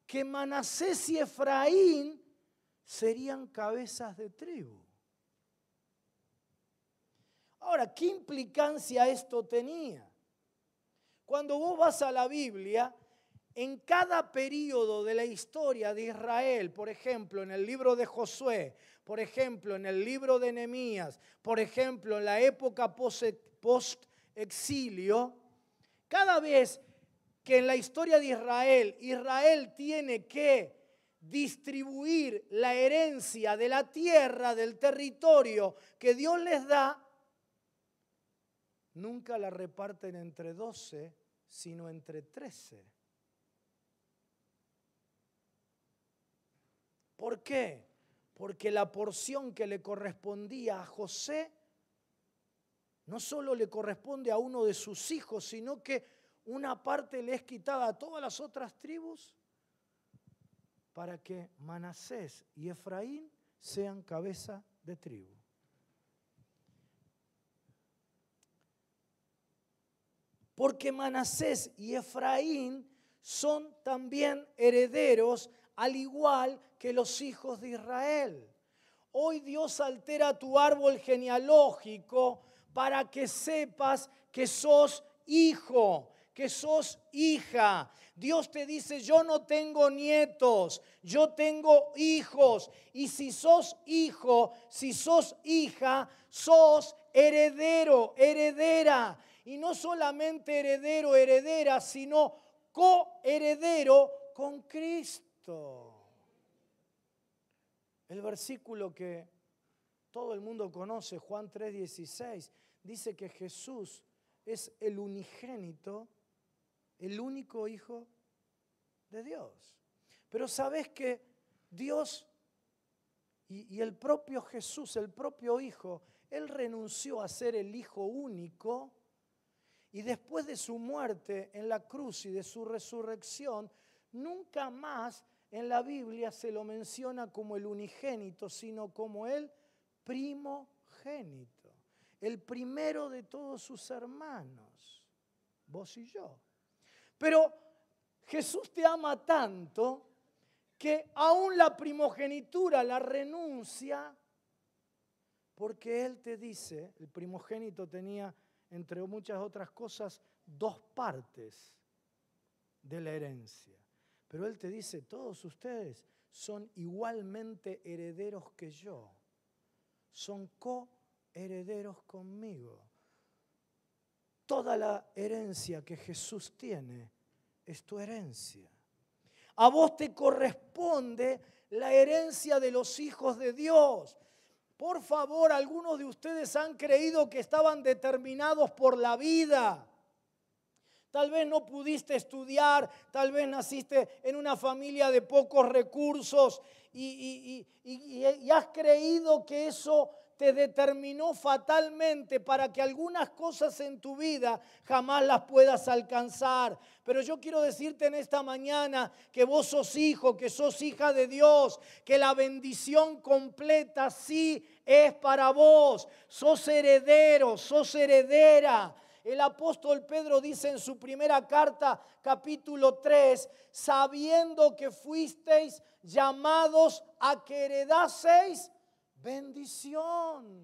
que Manasés y Efraín serían cabezas de tribu. Ahora, ¿qué implicancia esto tenía? Cuando vos vas a la Biblia, en cada periodo de la historia de Israel, por ejemplo, en el libro de Josué, por ejemplo, en el libro de Nehemías, por ejemplo, en la época post-exilio, cada vez que en la historia de Israel, Israel tiene que distribuir la herencia de la tierra, del territorio que Dios les da, nunca la reparten entre doce, sino entre trece. ¿Por qué? Porque la porción que le correspondía a José no solo le corresponde a uno de sus hijos, sino que una parte le es quitada a todas las otras tribus para que Manasés y Efraín sean cabeza de tribu. Porque Manasés y Efraín son también herederos, al igual que los hijos de Israel. Hoy Dios altera tu árbol genealógico para que sepas que sos hijo, que sos hija. Dios te dice, yo no tengo nietos, yo tengo hijos. Y si sos hijo, si sos hija, sos heredero, heredera. Y no solamente heredero, heredera, sino coheredero con Cristo. El versículo que todo el mundo conoce, Juan 3:16, dice que Jesús es el unigénito, el único hijo de Dios. Pero sabes que Dios y, y el propio Jesús, el propio Hijo, Él renunció a ser el Hijo único y después de su muerte en la cruz y de su resurrección, nunca más en la Biblia se lo menciona como el unigénito, sino como el primogénito, el primero de todos sus hermanos, vos y yo. Pero Jesús te ama tanto que aún la primogenitura la renuncia porque Él te dice, el primogénito tenía, entre muchas otras cosas, dos partes de la herencia. Pero Él te dice, todos ustedes son igualmente herederos que yo, son coherederos conmigo. Toda la herencia que Jesús tiene es tu herencia. A vos te corresponde la herencia de los hijos de Dios. Por favor, algunos de ustedes han creído que estaban determinados por la vida. Tal vez no pudiste estudiar, tal vez naciste en una familia de pocos recursos y, has creído que eso te determinó fatalmente para que algunas cosas en tu vida jamás las puedas alcanzar. Pero yo quiero decirte en esta mañana que vos sos hijo, que sos hija de Dios, que la bendición completa sí es para vos. Sos heredero, sos heredera. El apóstol Pedro dice en su primera carta, capítulo 3, sabiendo que fuisteis llamados a que heredaseis bendición.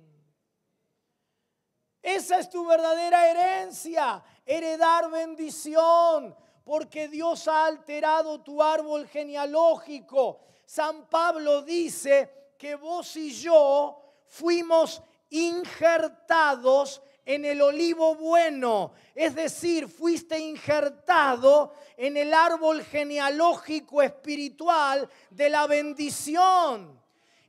Esa es tu verdadera herencia, heredar bendición, porque Dios ha alterado tu árbol genealógico. San Pablo dice que vos y yo fuimos injertados en el olivo bueno, es decir, fuiste injertado en el árbol genealógico espiritual de la bendición.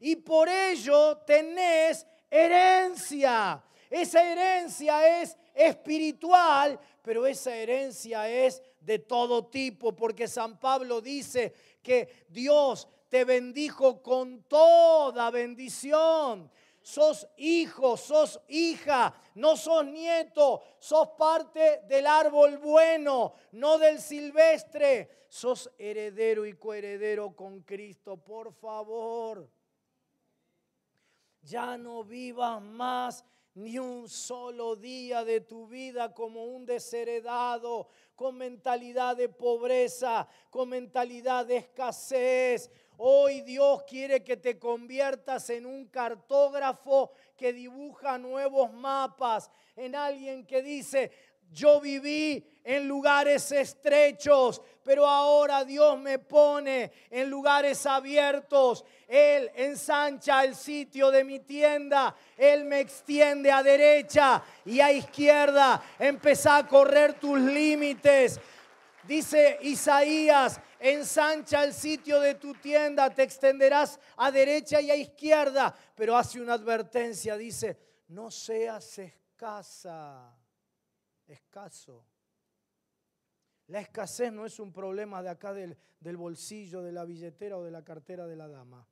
Y por ello tenés herencia. Esa herencia es espiritual, pero esa herencia es de todo tipo, porque San Pablo dice que Dios te bendijo con toda bendición sos hijo, sos hija, no sos nieto, sos parte del árbol bueno, no del silvestre, sos heredero y coheredero con Cristo, por favor. Ya no vivas más ni un solo día de tu vida como un desheredado, con mentalidad de pobreza, con mentalidad de escasez Hoy Dios quiere que te conviertas en un cartógrafo que dibuja nuevos mapas, en alguien que dice, yo viví en lugares estrechos, pero ahora Dios me pone en lugares abiertos. Él ensancha el sitio de mi tienda, Él me extiende a derecha y a izquierda. Empezá a correr tus límites. Dice Isaías, ensancha el sitio de tu tienda, te extenderás a derecha y a izquierda, pero hace una advertencia, dice, no seas escasa, escaso. La escasez no es un problema de acá del, del bolsillo, de la billetera o de la cartera de la dama.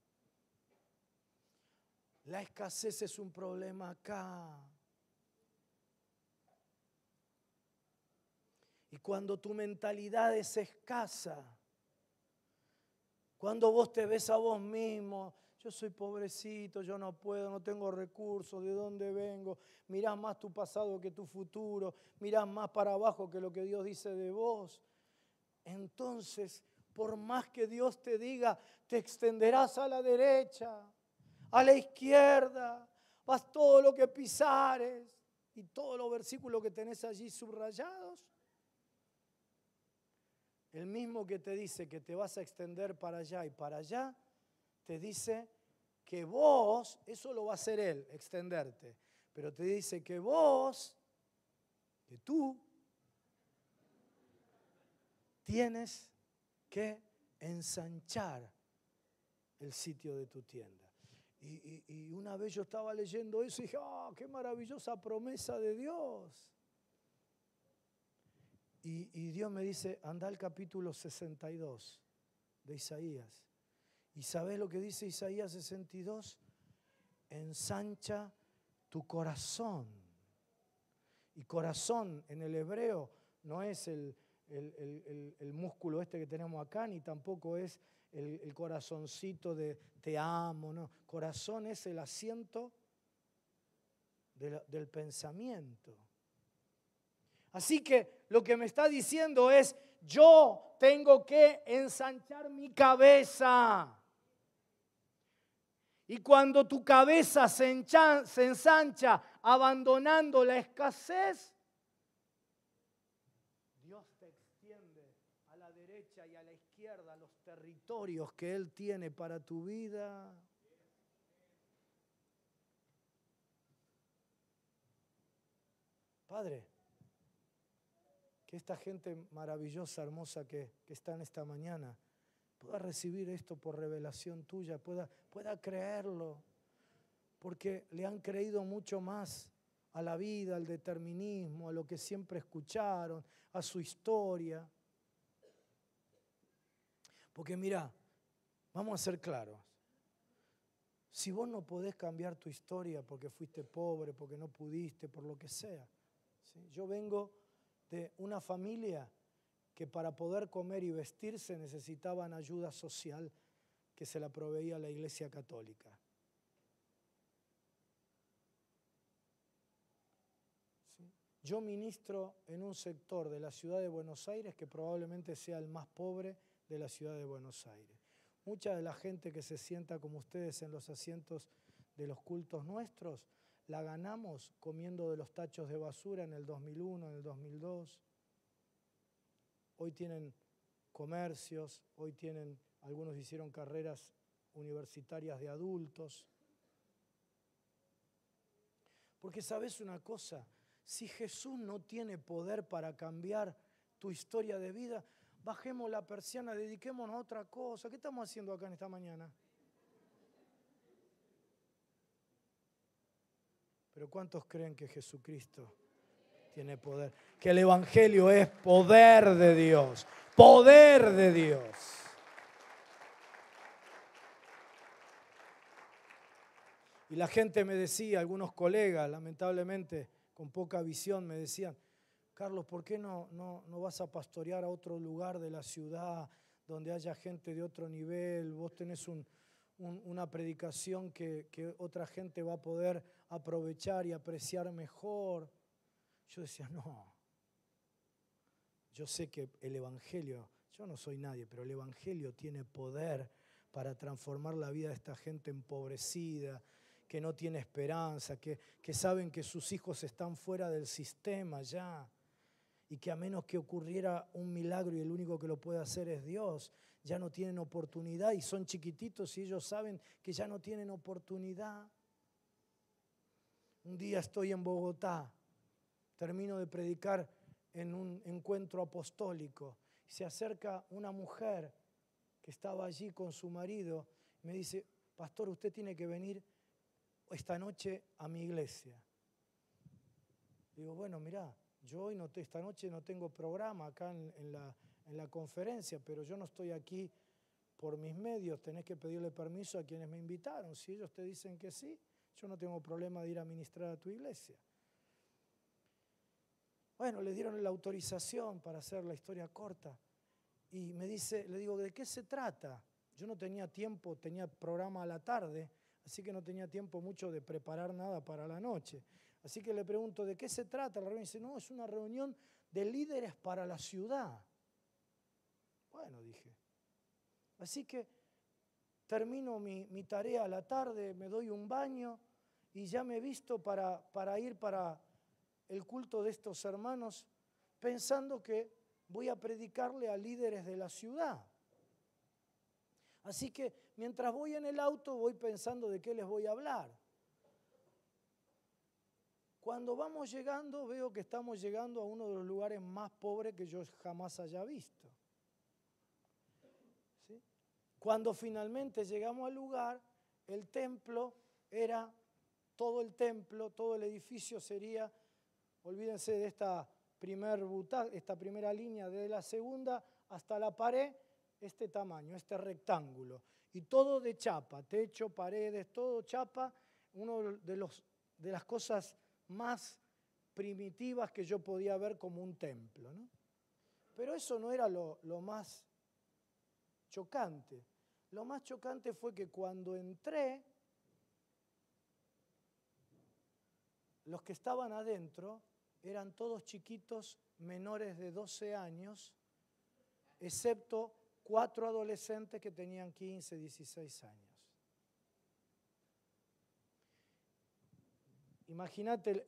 La escasez es un problema acá. Y cuando tu mentalidad es escasa, cuando vos te ves a vos mismo, yo soy pobrecito, yo no puedo, no tengo recursos, ¿de dónde vengo? Mirás más tu pasado que tu futuro, mirás más para abajo que lo que Dios dice de vos. Entonces, por más que Dios te diga, te extenderás a la derecha, a la izquierda, vas todo lo que pisares y todos los versículos que tenés allí subrayados, el mismo que te dice que te vas a extender para allá y para allá, te dice que vos, eso lo va a hacer Él, extenderte, pero te dice que vos, que tú, tienes que ensanchar el sitio de tu tienda. Y, una vez yo estaba leyendo eso y dije, ¡ah, qué maravillosa promesa de Dios! Y, Dios me dice, anda al capítulo 62 de Isaías. ¿Y sabes lo que dice Isaías 62? Ensancha tu corazón. Y corazón en el hebreo no es el, músculo este que tenemos acá, ni tampoco es el, corazoncito de te amo, no. Corazón es el asiento del pensamiento. Así que lo que me está diciendo es, yo tengo que ensanchar mi cabeza. Y cuando tu cabeza se, ensancha abandonando la escasez, Dios te extiende a la derecha y a la izquierda los territorios que Él tiene para tu vida. Padre, que esta gente maravillosa, hermosa que, está en esta mañana, pueda recibir esto por revelación tuya, pueda, pueda creerlo, porque le han creído mucho más a la vida, al determinismo, a lo que siempre escucharon, a su historia. Porque mira, vamos a ser claros, si vos no podés cambiar tu historia porque fuiste pobre, porque no pudiste, por lo que sea, yo vengo de una familia que para poder comer y vestirse necesitaban ayuda social que se la proveía la Iglesia Católica. Yo ministro en un sector de la ciudad de Buenos Aires que probablemente sea el más pobre de la ciudad de Buenos Aires. Mucha de la gente que se sienta como ustedes en los asientos de los cultos nuestros la ganamos comiendo de los tachos de basura en el 2001, en el 2002. Hoy tienen comercios, hoy tienen, algunos hicieron carreras universitarias de adultos. Porque sabes una cosa, si Jesús no tiene poder para cambiar tu historia de vida, bajemos la persiana, dediquémonos a otra cosa. ¿Qué estamos haciendo acá en esta mañana? Pero ¿cuántos creen que Jesucristo tiene poder? Que el Evangelio es poder de Dios, poder de Dios. Y la gente me decía, algunos colegas, lamentablemente, con poca visión, me decían, Carlos, ¿por qué no, no, vas a pastorear a otro lugar de la ciudad donde haya gente de otro nivel? Vos tenés una predicación que, que otra gente va a poder aprovechar y apreciar mejor. Yo decía, no, yo sé que el Evangelio, yo no soy nadie, pero el Evangelio tiene poder para transformar la vida de esta gente empobrecida, que no tiene esperanza, que, saben que sus hijos están fuera del sistema ya y que a menos que ocurriera un milagro y el único que lo puede hacer es Dios, ya no tienen oportunidad y son chiquititos y ellos saben que ya no tienen oportunidad. Un día estoy en Bogotá, termino de predicar en un encuentro apostólico. Se acerca una mujer que estaba allí con su marido y me dice, pastor, usted tiene que venir esta noche a mi iglesia. Digo, bueno, mirá, yo hoy no esta noche no tengo programa acá en, la, en la conferencia, pero yo no estoy aquí por mis medios, tenés que pedirle permiso a quienes me invitaron. Si ellos te dicen que sí, yo no tengo problema de ir a ministrar a tu iglesia. Bueno, le dieron la autorización para hacer la historia corta. Y me dice, le digo, ¿de qué se trata? Yo no tenía tiempo, tenía programa a la tarde, así que no tenía tiempo mucho de preparar nada para la noche. Así que le pregunto, ¿de qué se trata la reunión? dice, no, es una reunión de líderes para la ciudad. Bueno, dije. Así que termino mi, tarea a la tarde, me doy un baño y ya me he visto para, para ir para el culto de estos hermanos pensando que voy a predicarle a líderes de la ciudad. Así que mientras voy en el auto voy pensando de qué les voy a hablar. Cuando vamos llegando veo que estamos llegando a uno de los lugares más pobres que yo jamás haya visto. Cuando finalmente llegamos al lugar, el templo era todo el templo, todo el edificio sería, olvídense de esta, primera línea, de la segunda hasta la pared, este tamaño, este rectángulo. Y todo de chapa, techo, paredes, todo chapa, uno de, de las cosas más primitivas que yo podía ver como un templo. ¿no? Pero eso no era lo más chocante. Lo más chocante fue que cuando entré, los que estaban adentro eran todos chiquitos menores de 12 años, excepto cuatro adolescentes que tenían 15, 16 años. Imagínate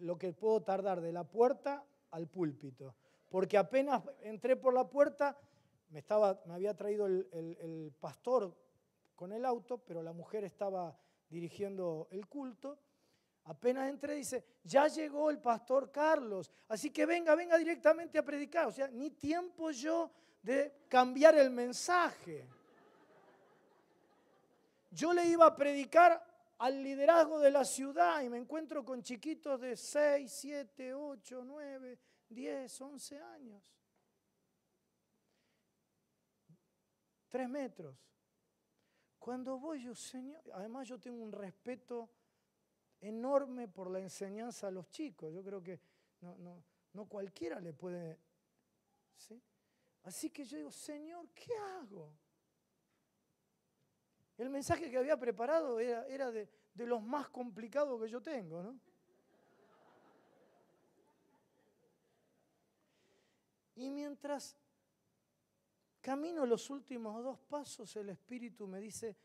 lo que puedo tardar de la puerta al púlpito, porque apenas entré por la puerta, me, estaba, me había traído el, el pastor con el auto, pero la mujer estaba dirigiendo el culto Apenas entré, dice, ya llegó el pastor Carlos, así que venga, venga directamente a predicar. O sea, ni tiempo yo de cambiar el mensaje. Yo le iba a predicar al liderazgo de la ciudad y me encuentro con chiquitos de 6, 7, 8, 9, 10, 11 años. Tres metros. Cuando voy yo, Señor, además yo tengo un respeto enorme por la enseñanza a los chicos. Yo creo que no, no, no cualquiera le puede... ¿sí? Así que yo digo, Señor, ¿qué hago? El mensaje que había preparado era, era de, de, los más complicados que yo tengo, ¿no? Y mientras camino los últimos dos pasos, el Espíritu me dice,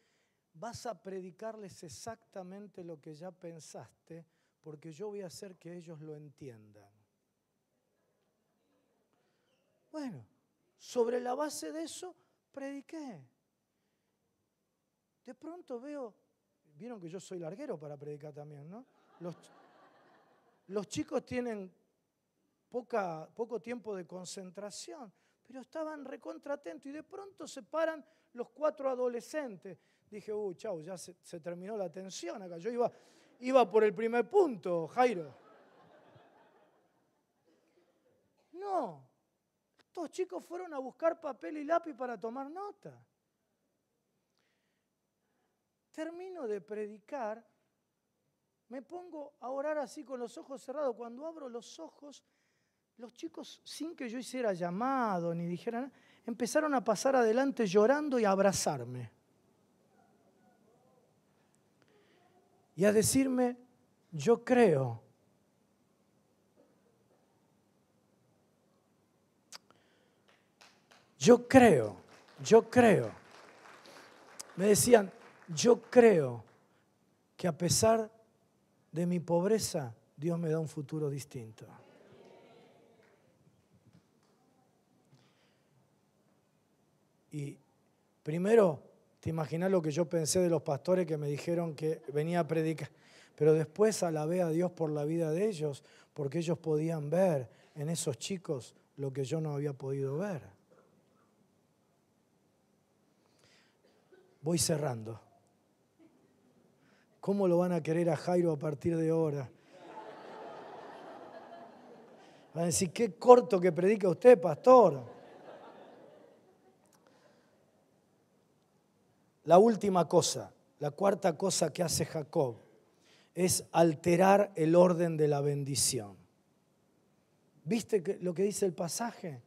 vas a predicarles exactamente lo que ya pensaste, porque yo voy a hacer que ellos lo entiendan. Bueno, sobre la base de eso, prediqué. De pronto veo, vieron que yo soy larguero para predicar también, ¿no? Los, chicos tienen poco tiempo de concentración, pero estaban recontratentos y de pronto se paran los cuatro adolescentes Dije, uh, chau, ya se, terminó la tensión acá. Yo iba, iba por el primer punto, Jairo. No, estos chicos fueron a buscar papel y lápiz para tomar nota. Termino de predicar, me pongo a orar así con los ojos cerrados. Cuando abro los ojos, los chicos, sin que yo hiciera llamado ni dijera nada, empezaron a pasar adelante llorando y a abrazarme. y a decirme, yo creo. Yo creo, yo creo. Me decían, yo creo que a pesar de mi pobreza, Dios me da un futuro distinto. Y primero te imaginas lo que yo pensé de los pastores que me dijeron que venía a predicar. Pero después alabé a Dios por la vida de ellos, porque ellos podían ver en esos chicos lo que yo no había podido ver. Voy cerrando. ¿Cómo lo van a querer a Jairo a partir de ahora? Van a decir, qué corto que predica usted, pastor. La última cosa, la cuarta cosa que hace Jacob es alterar el orden de la bendición. ¿Viste lo que dice el pasaje?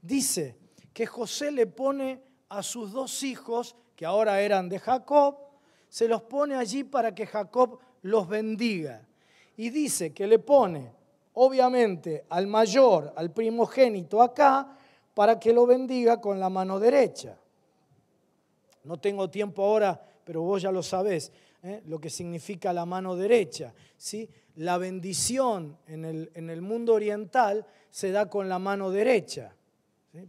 Dice que José le pone a sus dos hijos, que ahora eran de Jacob, se los pone allí para que Jacob los bendiga. Y dice que le pone, obviamente, al mayor, al primogénito acá, para que lo bendiga con la mano derecha. No tengo tiempo ahora, pero vos ya lo sabés, ¿eh? lo que significa la mano derecha. ¿sí? La bendición en el, mundo oriental se da con la mano derecha,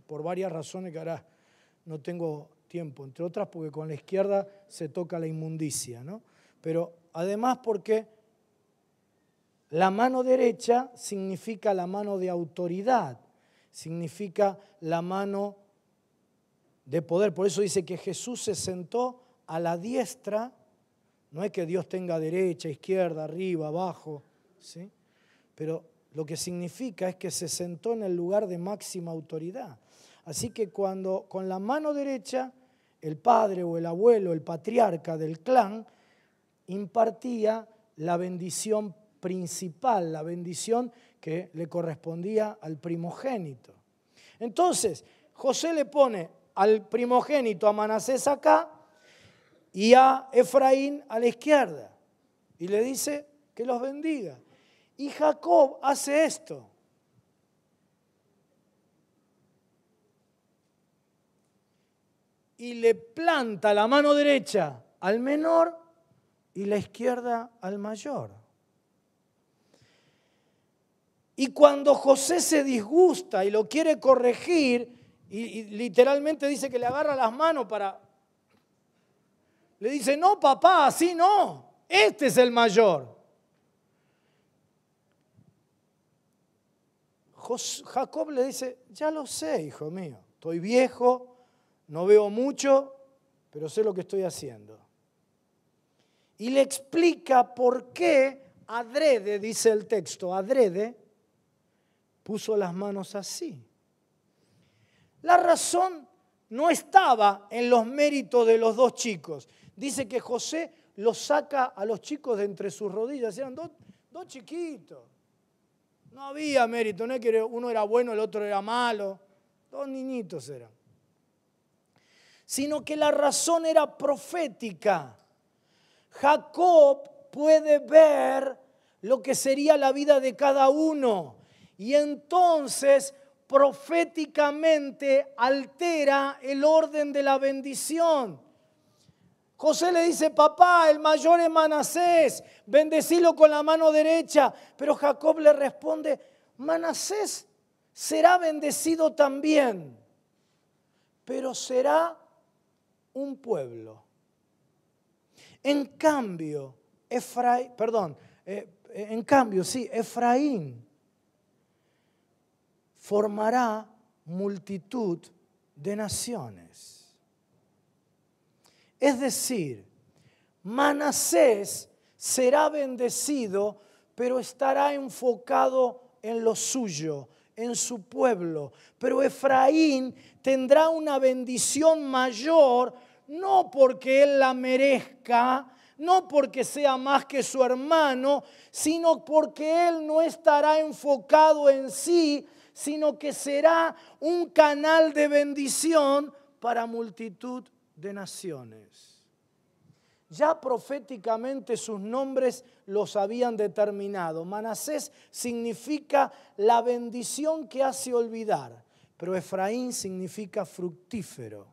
por varias razones que ahora no tengo tiempo, entre otras porque con la izquierda se toca la inmundicia, pero además porque la mano derecha significa la mano de autoridad, significa la mano de poder. Por eso dice que Jesús se sentó a la diestra. No es que Dios tenga derecha, izquierda, arriba, abajo. ¿sí? Pero lo que significa es que se sentó en el lugar de máxima autoridad. Así que cuando con la mano derecha el padre o el abuelo, el patriarca del clan, impartía la bendición principal, la bendición que le correspondía al primogénito. Entonces, José le pone al primogénito a Manasés acá y a Efraín a la izquierda. Y le dice que los bendiga. Y Jacob hace esto. Y le planta la mano derecha al menor y la izquierda al mayor. Y cuando José se disgusta y lo quiere corregir, y, literalmente dice que le agarra las manos para... Le dice, no, papá, así no. Este es el mayor. Jacob le dice, ya lo sé, hijo mío, estoy viejo, no veo mucho, pero sé lo que estoy haciendo. Y le explica por qué adrede, dice el texto, adrede, puso las manos así. La razón no estaba en los méritos de los dos chicos. Dice que José los saca a los chicos de entre sus rodillas. Eran dos, chiquitos. No había mérito, no es que uno era bueno, el otro era malo. Dos niñitos eran. Sino que la razón era profética. Jacob puede ver lo que sería la vida de cada uno. Y entonces proféticamente altera el orden de la bendición. José le dice, papá, el mayor es Manasés, bendecilo con la mano derecha. Pero Jacob le responde, Manasés será bendecido también, pero será un pueblo. En cambio, Efraín, perdón, eh, en cambio, sí, Efraín formará multitud de naciones. Es decir, Manasés será bendecido, pero estará enfocado en lo suyo, en su pueblo. Pero Efraín tendrá una bendición mayor, no porque él la merezca, no porque sea más que su hermano, sino porque él no estará enfocado en sí, sino que será un canal de bendición para multitud de naciones. Ya proféticamente sus nombres los habían determinado. Manasés significa la bendición que hace olvidar, pero Efraín significa fructífero.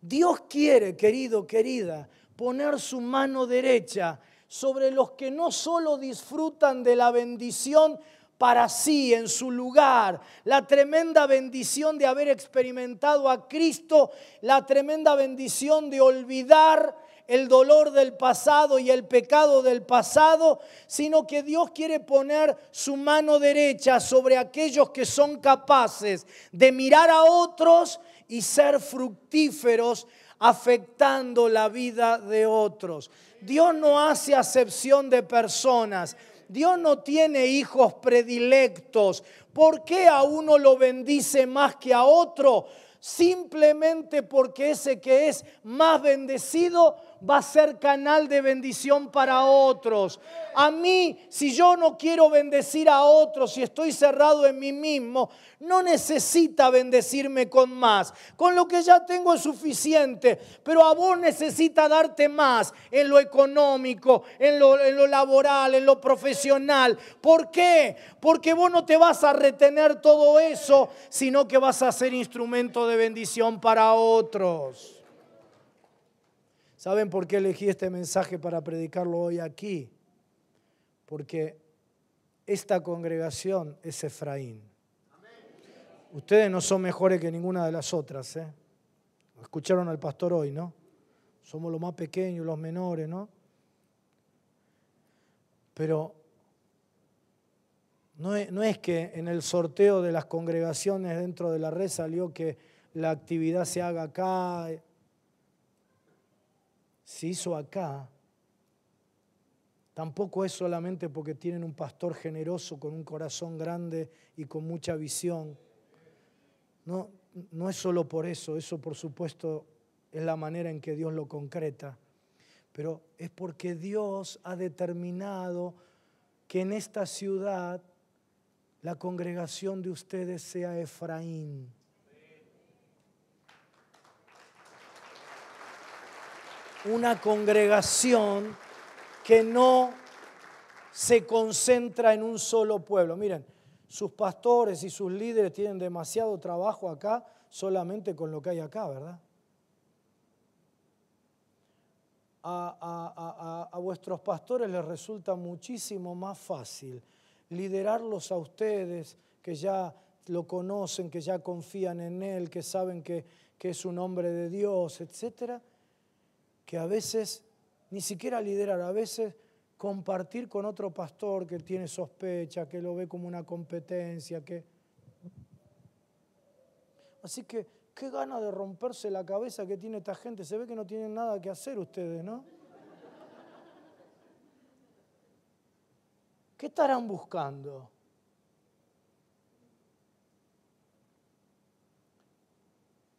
Dios quiere, querido, querida, poner su mano derecha sobre los que no solo disfrutan de la bendición para sí en su lugar, la tremenda bendición de haber experimentado a Cristo, la tremenda bendición de olvidar el dolor del pasado y el pecado del pasado, sino que Dios quiere poner su mano derecha sobre aquellos que son capaces de mirar a otros y ser fructíferos afectando la vida de otros. Dios no hace acepción de personas. Dios no tiene hijos predilectos. ¿Por qué a uno lo bendice más que a otro? Simplemente porque ese que es más bendecido va a ser canal de bendición para otros. A mí, si yo no quiero bendecir a otros, si estoy cerrado en mí mismo, no necesita bendecirme con más. Con lo que ya tengo es suficiente, pero a vos necesita darte más en lo económico, en lo, en lo laboral, en lo profesional. ¿Por qué? Porque vos no te vas a retener todo eso, sino que vas a ser instrumento de bendición para otros. ¿Saben por qué elegí este mensaje para predicarlo hoy aquí? Porque esta congregación es Efraín. Ustedes no son mejores que ninguna de las otras. ¿eh? Escucharon al pastor hoy, ¿no? Somos los más pequeños, los menores, ¿no? Pero no es, que en el sorteo de las congregaciones dentro de la red salió que la actividad se haga acá se hizo acá, tampoco es solamente porque tienen un pastor generoso con un corazón grande y con mucha visión. No, no es solo por eso, eso por supuesto es la manera en que Dios lo concreta, pero es porque Dios ha determinado que en esta ciudad la congregación de ustedes sea Efraín. una congregación que no se concentra en un solo pueblo. Miren, sus pastores y sus líderes tienen demasiado trabajo acá solamente con lo que hay acá, ¿verdad? A, vuestros pastores les resulta muchísimo más fácil liderarlos a ustedes que ya lo conocen, que ya confían en Él, que saben que, que es un hombre de Dios, etcétera, que a veces, ni siquiera liderar, a veces compartir con otro pastor que tiene sospecha, que lo ve como una competencia, que... Así que, qué gana de romperse la cabeza que tiene esta gente. Se ve que no tienen nada que hacer ustedes, ¿no? ¿Qué estarán buscando?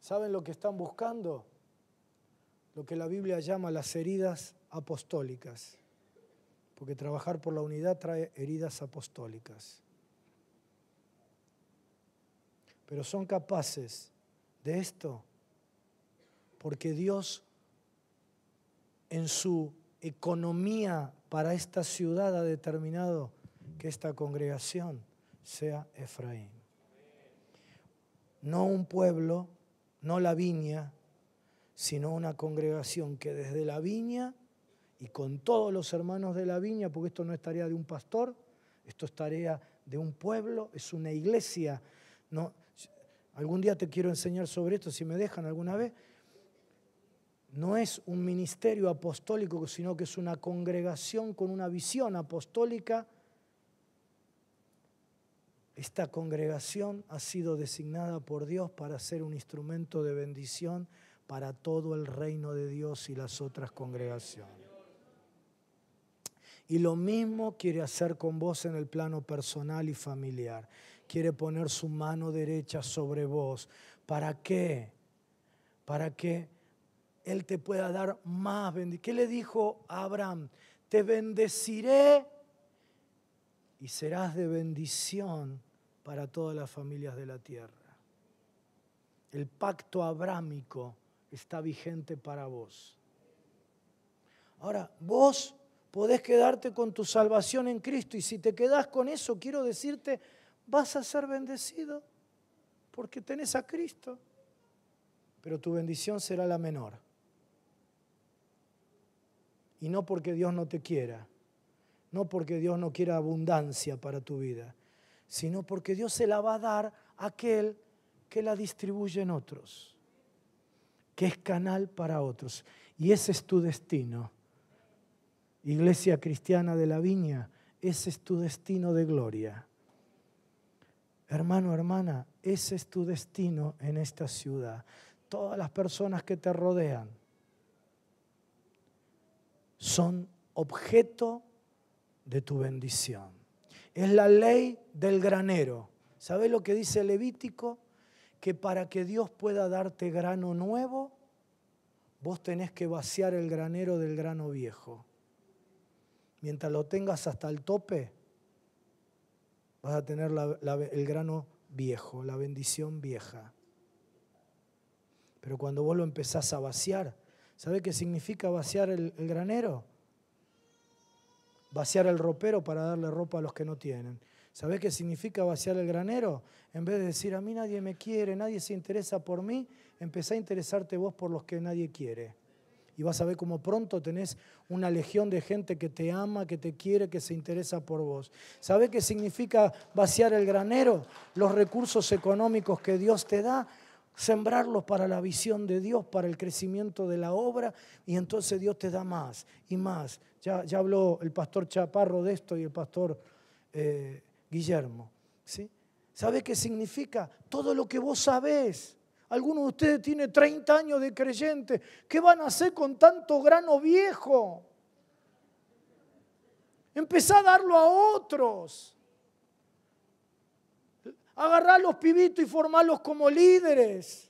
¿Saben lo que están buscando? lo que la Biblia llama las heridas apostólicas, porque trabajar por la unidad trae heridas apostólicas. Pero son capaces de esto porque Dios en su economía para esta ciudad ha determinado que esta congregación sea Efraín. No un pueblo, no la viña, sino una congregación que desde la viña y con todos los hermanos de la viña, porque esto no es tarea de un pastor, esto es tarea de un pueblo, es una iglesia. No, algún día te quiero enseñar sobre esto, si me dejan alguna vez. No es un ministerio apostólico, sino que es una congregación con una visión apostólica. Esta congregación ha sido designada por Dios para ser un instrumento de bendición para todo el reino de Dios y las otras congregaciones. Y lo mismo quiere hacer con vos en el plano personal y familiar. Quiere poner su mano derecha sobre vos. ¿Para qué? Para que Él te pueda dar más bendición. ¿Qué le dijo a Abraham? Te bendeciré y serás de bendición para todas las familias de la tierra. El pacto abrámico está vigente para vos. Ahora, vos podés quedarte con tu salvación en Cristo y si te quedás con eso, quiero decirte, vas a ser bendecido porque tenés a Cristo, pero tu bendición será la menor. Y no porque Dios no te quiera, no porque Dios no quiera abundancia para tu vida, sino porque Dios se la va a dar a aquel que la distribuye en otros que es canal para otros. Y ese es tu destino. Iglesia Cristiana de la Viña, ese es tu destino de gloria. Hermano, hermana, ese es tu destino en esta ciudad. Todas las personas que te rodean son objeto de tu bendición. Es la ley del granero. ¿Sabes lo que dice Levítico? que para que Dios pueda darte grano nuevo, vos tenés que vaciar el granero del grano viejo. Mientras lo tengas hasta el tope, vas a tener el grano viejo, la bendición vieja. Pero cuando vos lo empezás a vaciar, ¿sabés qué significa vaciar el, el granero? Vaciar el ropero para darle ropa a los que no tienen. ¿Sabés qué significa vaciar el granero? En vez de decir, a mí nadie me quiere, nadie se interesa por mí, empezá a interesarte vos por los que nadie quiere. Y vas a ver cómo pronto tenés una legión de gente que te ama, que te quiere, que se interesa por vos. ¿Sabés qué significa vaciar el granero? Los recursos económicos que Dios te da, sembrarlos para la visión de Dios, para el crecimiento de la obra, y entonces Dios te da más y más. Ya, ya habló el pastor Chaparro de esto y el pastor eh, Guillermo. ¿sí? ¿Sabe qué significa? Todo lo que vos sabés. Algunos de ustedes tiene 30 años de creyente. ¿Qué van a hacer con tanto grano viejo? Empezá a darlo a otros. Agarrá los pibitos y formarlos como líderes.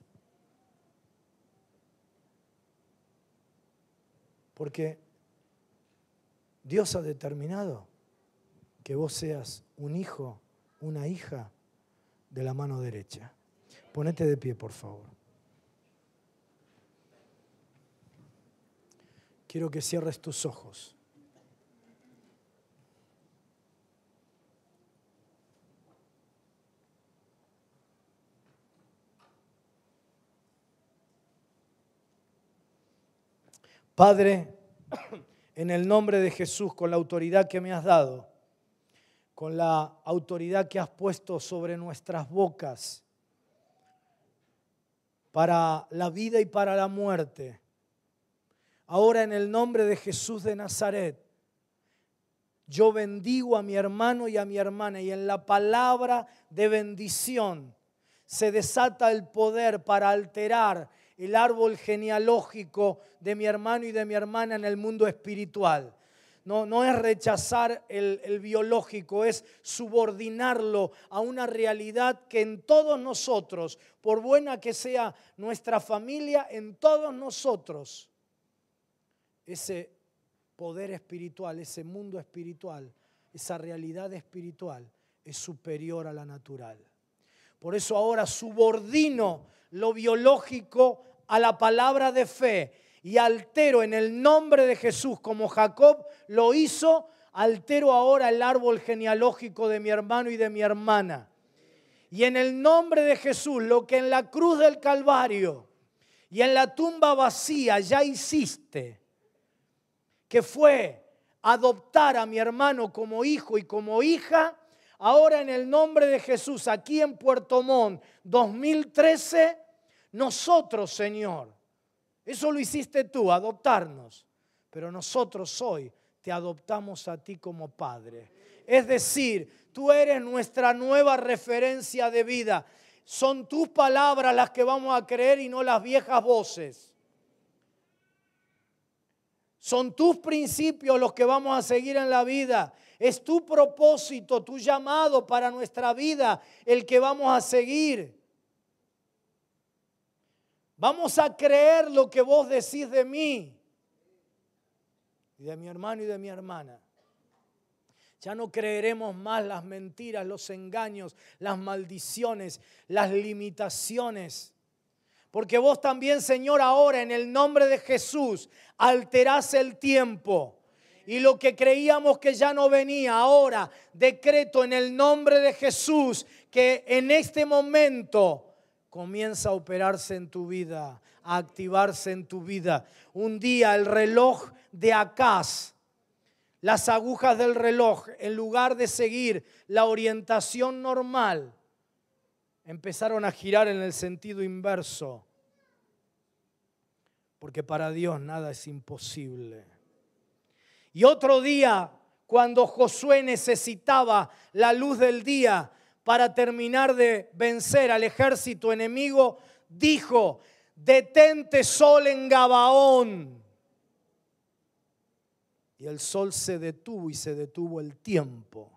Porque Dios ha determinado que vos seas un hijo, una hija de la mano derecha. Ponete de pie, por favor. Quiero que cierres tus ojos. Padre, en el nombre de Jesús, con la autoridad que me has dado, con la autoridad que has puesto sobre nuestras bocas para la vida y para la muerte. Ahora en el nombre de Jesús de Nazaret, yo bendigo a mi hermano y a mi hermana y en la palabra de bendición se desata el poder para alterar el árbol genealógico de mi hermano y de mi hermana en el mundo espiritual. No, es rechazar el, el biológico, es subordinarlo a una realidad que en todos nosotros, por buena que sea nuestra familia, en todos nosotros, ese poder espiritual, ese mundo espiritual, esa realidad espiritual es superior a la natural. Por eso ahora subordino lo biológico a la palabra de fe y altero en el nombre de Jesús, como Jacob lo hizo, altero ahora el árbol genealógico de mi hermano y de mi hermana. Y en el nombre de Jesús, lo que en la cruz del Calvario y en la tumba vacía ya hiciste, que fue adoptar a mi hermano como hijo y como hija, ahora en el nombre de Jesús, aquí en Puerto Montt, 2013, nosotros, Señor, eso lo hiciste tú, adoptarnos. Pero nosotros hoy te adoptamos a ti como Padre. Es decir, tú eres nuestra nueva referencia de vida. Son tus palabras las que vamos a creer y no las viejas voces. Son tus principios los que vamos a seguir en la vida. Es tu propósito, tu llamado para nuestra vida, el que vamos a seguir. Vamos a creer lo que vos decís de mí y de mi hermano y de mi hermana. Ya no creeremos más las mentiras, los engaños, las maldiciones, las limitaciones. Porque vos también, Señor, ahora en el nombre de Jesús, alterás el tiempo. Y lo que creíamos que ya no venía, ahora decreto en el nombre de Jesús que en este momento comienza a operarse en tu vida, a activarse en tu vida. Un día el reloj de Acaz, las agujas del reloj, en lugar de seguir la orientación normal, empezaron a girar en el sentido inverso. Porque para Dios nada es imposible. Y otro día, cuando Josué necesitaba la luz del día, para terminar de vencer al ejército enemigo, dijo, detente sol en Gabaón. Y el sol se detuvo y se detuvo el tiempo.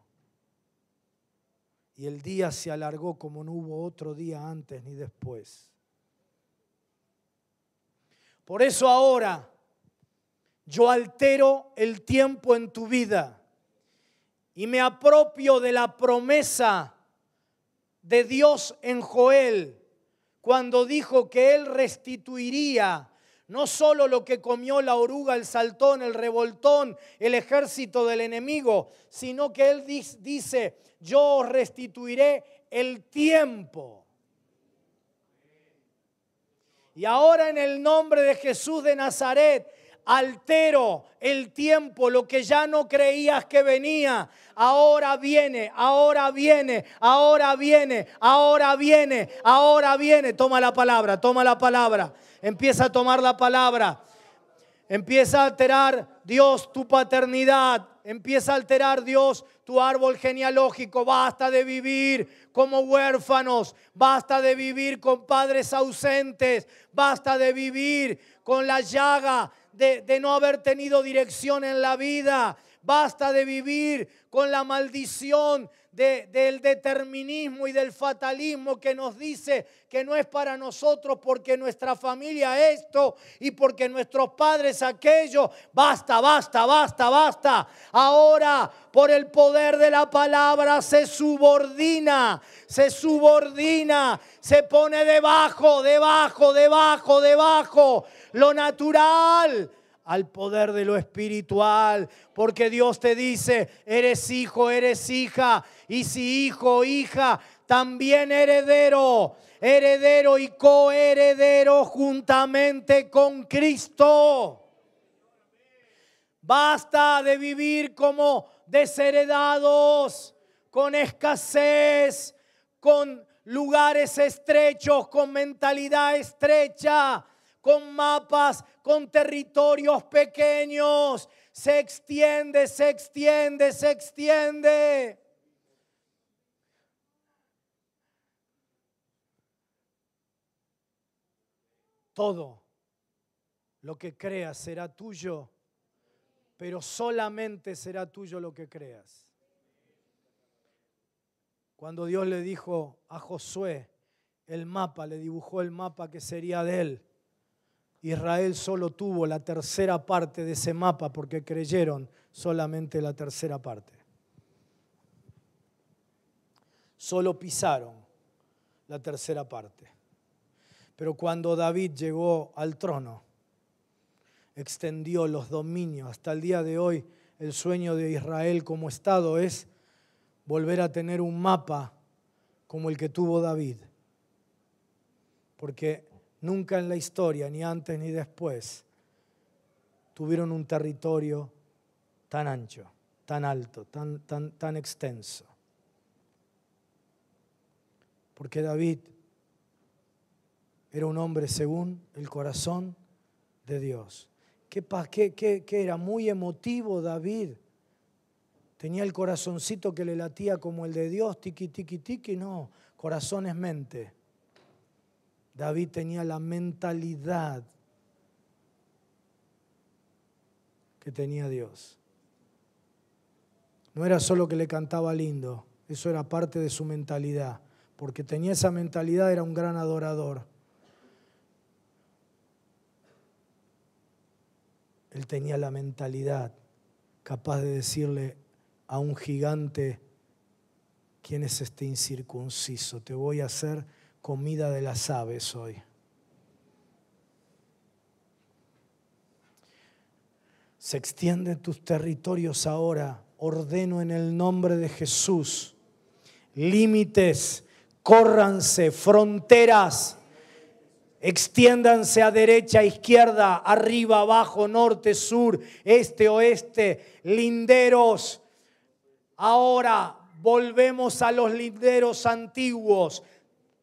Y el día se alargó como no hubo otro día antes ni después. Por eso ahora yo altero el tiempo en tu vida y me apropio de la promesa de Dios en Joel cuando dijo que Él restituiría no solo lo que comió la oruga, el saltón, el revoltón, el ejército del enemigo, sino que Él dice, yo os restituiré el tiempo. Y ahora en el nombre de Jesús de Nazaret, altero el tiempo, lo que ya no creías que venía, ahora viene, ahora viene, ahora viene, ahora viene, ahora viene. Toma la palabra, toma la palabra. Empieza a tomar la palabra. Empieza a alterar Dios tu paternidad. Empieza a alterar Dios tu árbol genealógico. Basta de vivir como huérfanos. Basta de vivir con padres ausentes. Basta de vivir con la llaga de, no haber tenido dirección en la vida. Basta de vivir con la maldición del determinismo y del fatalismo que nos dice que no es para nosotros porque nuestra familia esto y porque nuestros padres aquello. Basta, basta, basta, basta. Ahora, por el poder de la palabra, se subordina, se subordina, se pone debajo, debajo, debajo, debajo. Lo natural al poder de lo espiritual, porque Dios te dice, eres hijo, eres hija, y si hijo, hija, también heredero, heredero y coheredero juntamente con Cristo. Basta de vivir como desheredados, con escasez, con lugares estrechos, con mentalidad estrecha con mapas, con territorios pequeños. Se extiende, se extiende, se extiende. Todo lo que creas será tuyo, pero solamente será tuyo lo que creas. Cuando Dios le dijo a Josué el mapa, le dibujó el mapa que sería de él Israel solo tuvo la tercera parte de ese mapa porque creyeron solamente la tercera parte. Solo pisaron la tercera parte. Pero cuando David llegó al trono, extendió los dominios. Hasta el día de hoy el sueño de Israel como Estado es volver a tener un mapa como el que tuvo David. Porque Nunca en la historia, ni antes ni después, tuvieron un territorio tan ancho, tan alto, tan, tan, tan extenso. Porque David era un hombre según el corazón de Dios. ¿Qué, qué era? Muy emotivo David. Tenía el corazoncito que le latía como el de Dios, tiqui, tiqui, tiqui, no, corazón es mente. David tenía la mentalidad que tenía Dios. No era solo que le cantaba lindo, eso era parte de su mentalidad, porque tenía esa mentalidad, era un gran adorador. Él tenía la mentalidad capaz de decirle a un gigante, ¿quién es este incircunciso? Te voy a hacer comida de las aves hoy. Se extienden tus territorios ahora. Ordeno en el nombre de Jesús. Límites, córranse, fronteras. Extiéndanse a derecha, izquierda, arriba, abajo, norte, sur, este, oeste, linderos. Ahora volvemos a los linderos antiguos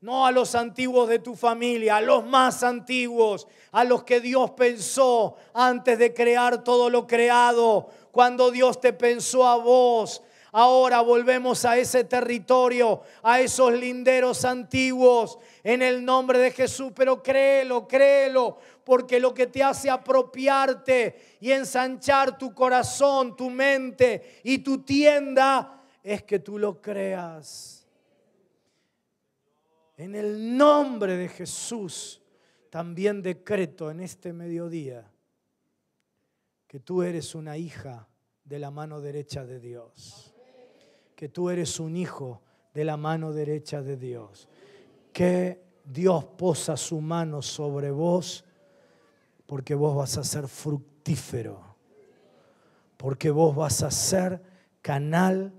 no a los antiguos de tu familia, a los más antiguos, a los que Dios pensó antes de crear todo lo creado, cuando Dios te pensó a vos. Ahora volvemos a ese territorio, a esos linderos antiguos, en el nombre de Jesús. Pero créelo, créelo, porque lo que te hace apropiarte y ensanchar tu corazón, tu mente y tu tienda es que tú lo creas. En el nombre de Jesús, también decreto en este mediodía que tú eres una hija de la mano derecha de Dios, que tú eres un hijo de la mano derecha de Dios, que Dios posa su mano sobre vos porque vos vas a ser fructífero, porque vos vas a ser canal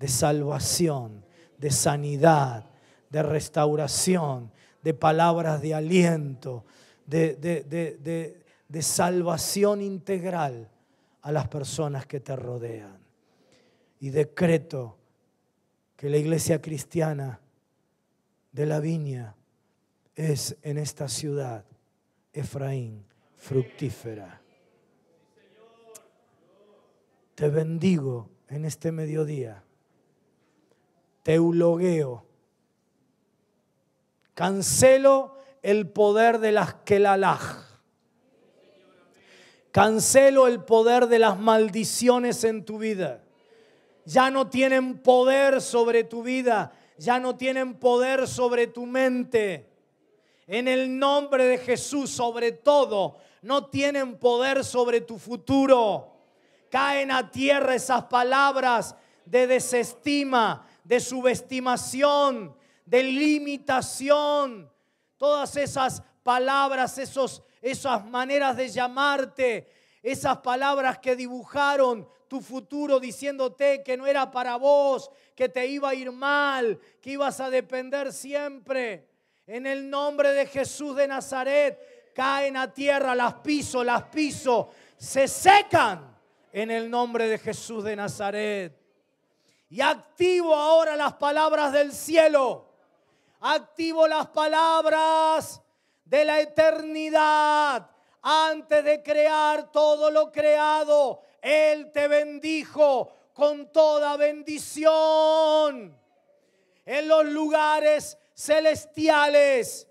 de salvación, de sanidad, de restauración, de palabras de aliento, de, salvación integral a las personas que te rodean. Y decreto que la iglesia cristiana de la viña es en esta ciudad, Efraín, fructífera. Te bendigo en este mediodía. Te Cancelo el poder de las Kelalaj. Cancelo el poder de las maldiciones en tu vida. Ya no tienen poder sobre tu vida. Ya no tienen poder sobre tu mente. En el nombre de Jesús, sobre todo, no tienen poder sobre tu futuro. Caen a tierra esas palabras de desestima, de subestimación, de limitación, todas esas palabras, esos, esas maneras de llamarte, esas palabras que dibujaron tu futuro diciéndote que no era para vos, que te iba a ir mal, que ibas a depender siempre. En el nombre de Jesús de Nazaret, caen a tierra, las piso, las piso, se secan en el nombre de Jesús de Nazaret. Y activo ahora las palabras del cielo activo las palabras de la eternidad. Antes de crear todo lo creado, Él te bendijo con toda bendición en los lugares celestiales.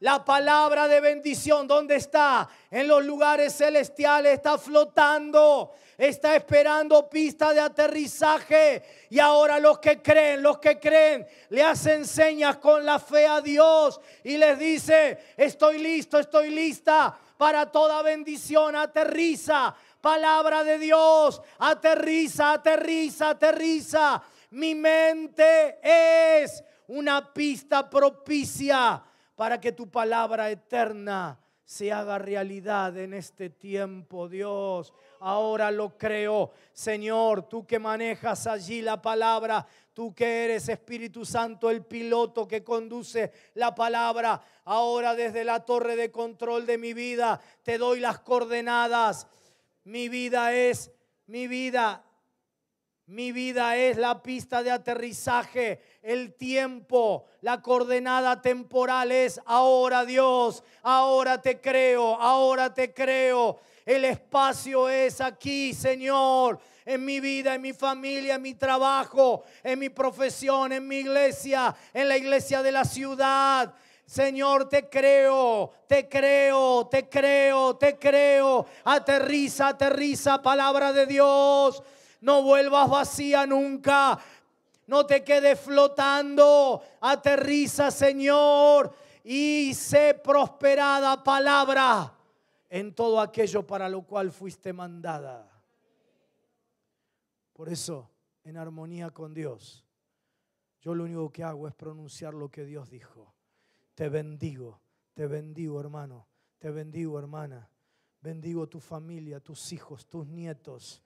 La palabra de bendición, ¿dónde está? En los lugares celestiales, está flotando, está esperando pista de aterrizaje. Y ahora los que creen, los que creen, le hacen señas con la fe a Dios y les dice, estoy listo, estoy lista para toda bendición, aterriza. Palabra de Dios, aterriza, aterriza, aterriza. Mi mente es una pista propicia para que tu palabra eterna se haga realidad en este tiempo, Dios. Ahora lo creo. Señor, tú que manejas allí la palabra, tú que eres Espíritu Santo, el piloto que conduce la palabra, ahora desde la torre de control de mi vida te doy las coordenadas. Mi vida es, mi vida mi vida es la pista de aterrizaje, el tiempo, la coordenada temporal es ahora Dios, ahora te creo, ahora te creo. El espacio es aquí, Señor, en mi vida, en mi familia, en mi trabajo, en mi profesión, en mi iglesia, en la iglesia de la ciudad. Señor, te creo, te creo, te creo, te creo. Aterriza, aterriza, palabra de Dios. No vuelvas vacía nunca. No te quedes flotando. Aterriza, Señor. Y sé prosperada palabra en todo aquello para lo cual fuiste mandada. Por eso, en armonía con Dios, yo lo único que hago es pronunciar lo que Dios dijo. Te bendigo, te bendigo hermano, te bendigo hermana, bendigo tu familia, tus hijos, tus nietos,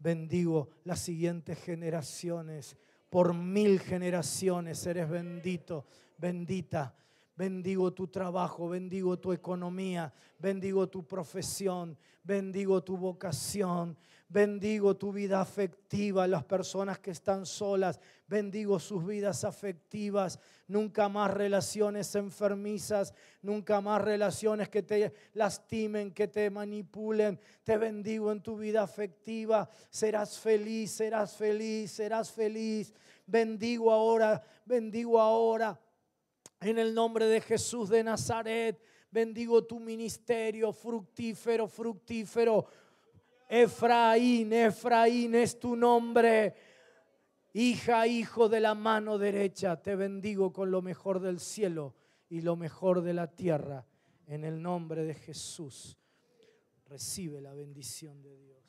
bendigo las siguientes generaciones. Por mil generaciones eres bendito, bendita. Bendigo tu trabajo, bendigo tu economía, bendigo tu profesión, bendigo tu vocación, Bendigo tu vida afectiva, las personas que están solas. Bendigo sus vidas afectivas. Nunca más relaciones enfermizas, nunca más relaciones que te lastimen, que te manipulen. Te bendigo en tu vida afectiva. Serás feliz, serás feliz, serás feliz. Bendigo ahora, bendigo ahora. En el nombre de Jesús de Nazaret, bendigo tu ministerio fructífero, fructífero, Efraín, Efraín es tu nombre. Hija, hijo de la mano derecha, te bendigo con lo mejor del cielo y lo mejor de la tierra. En el nombre de Jesús, recibe la bendición de Dios.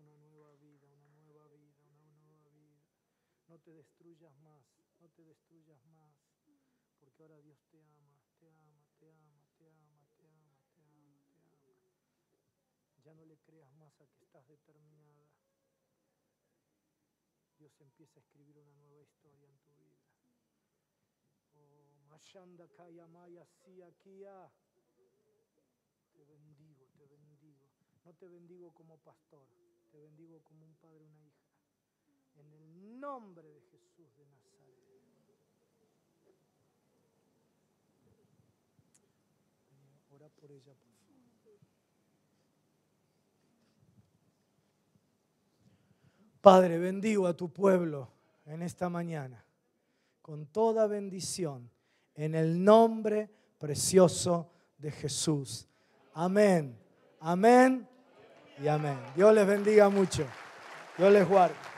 una nueva vida, una nueva vida, una nueva vida. No te destruyas más, no te destruyas más, porque ahora Dios te ama, te ama, te ama, te ama, te ama, te ama, te ama. Ya no le creas más a que estás determinada. Dios empieza a escribir una nueva historia en tu vida. Oh, Mashanda Kayamaya Siakia. Te bendigo, te bendigo. No te bendigo como pastor. Te bendigo como un padre, una hija. En el nombre de Jesús de Nazaret. Ora por ella, por favor. Padre, bendigo a tu pueblo en esta mañana con toda bendición en el nombre precioso de Jesús. Amén. Amén y amén. Dios les bendiga mucho. Dios les guarde.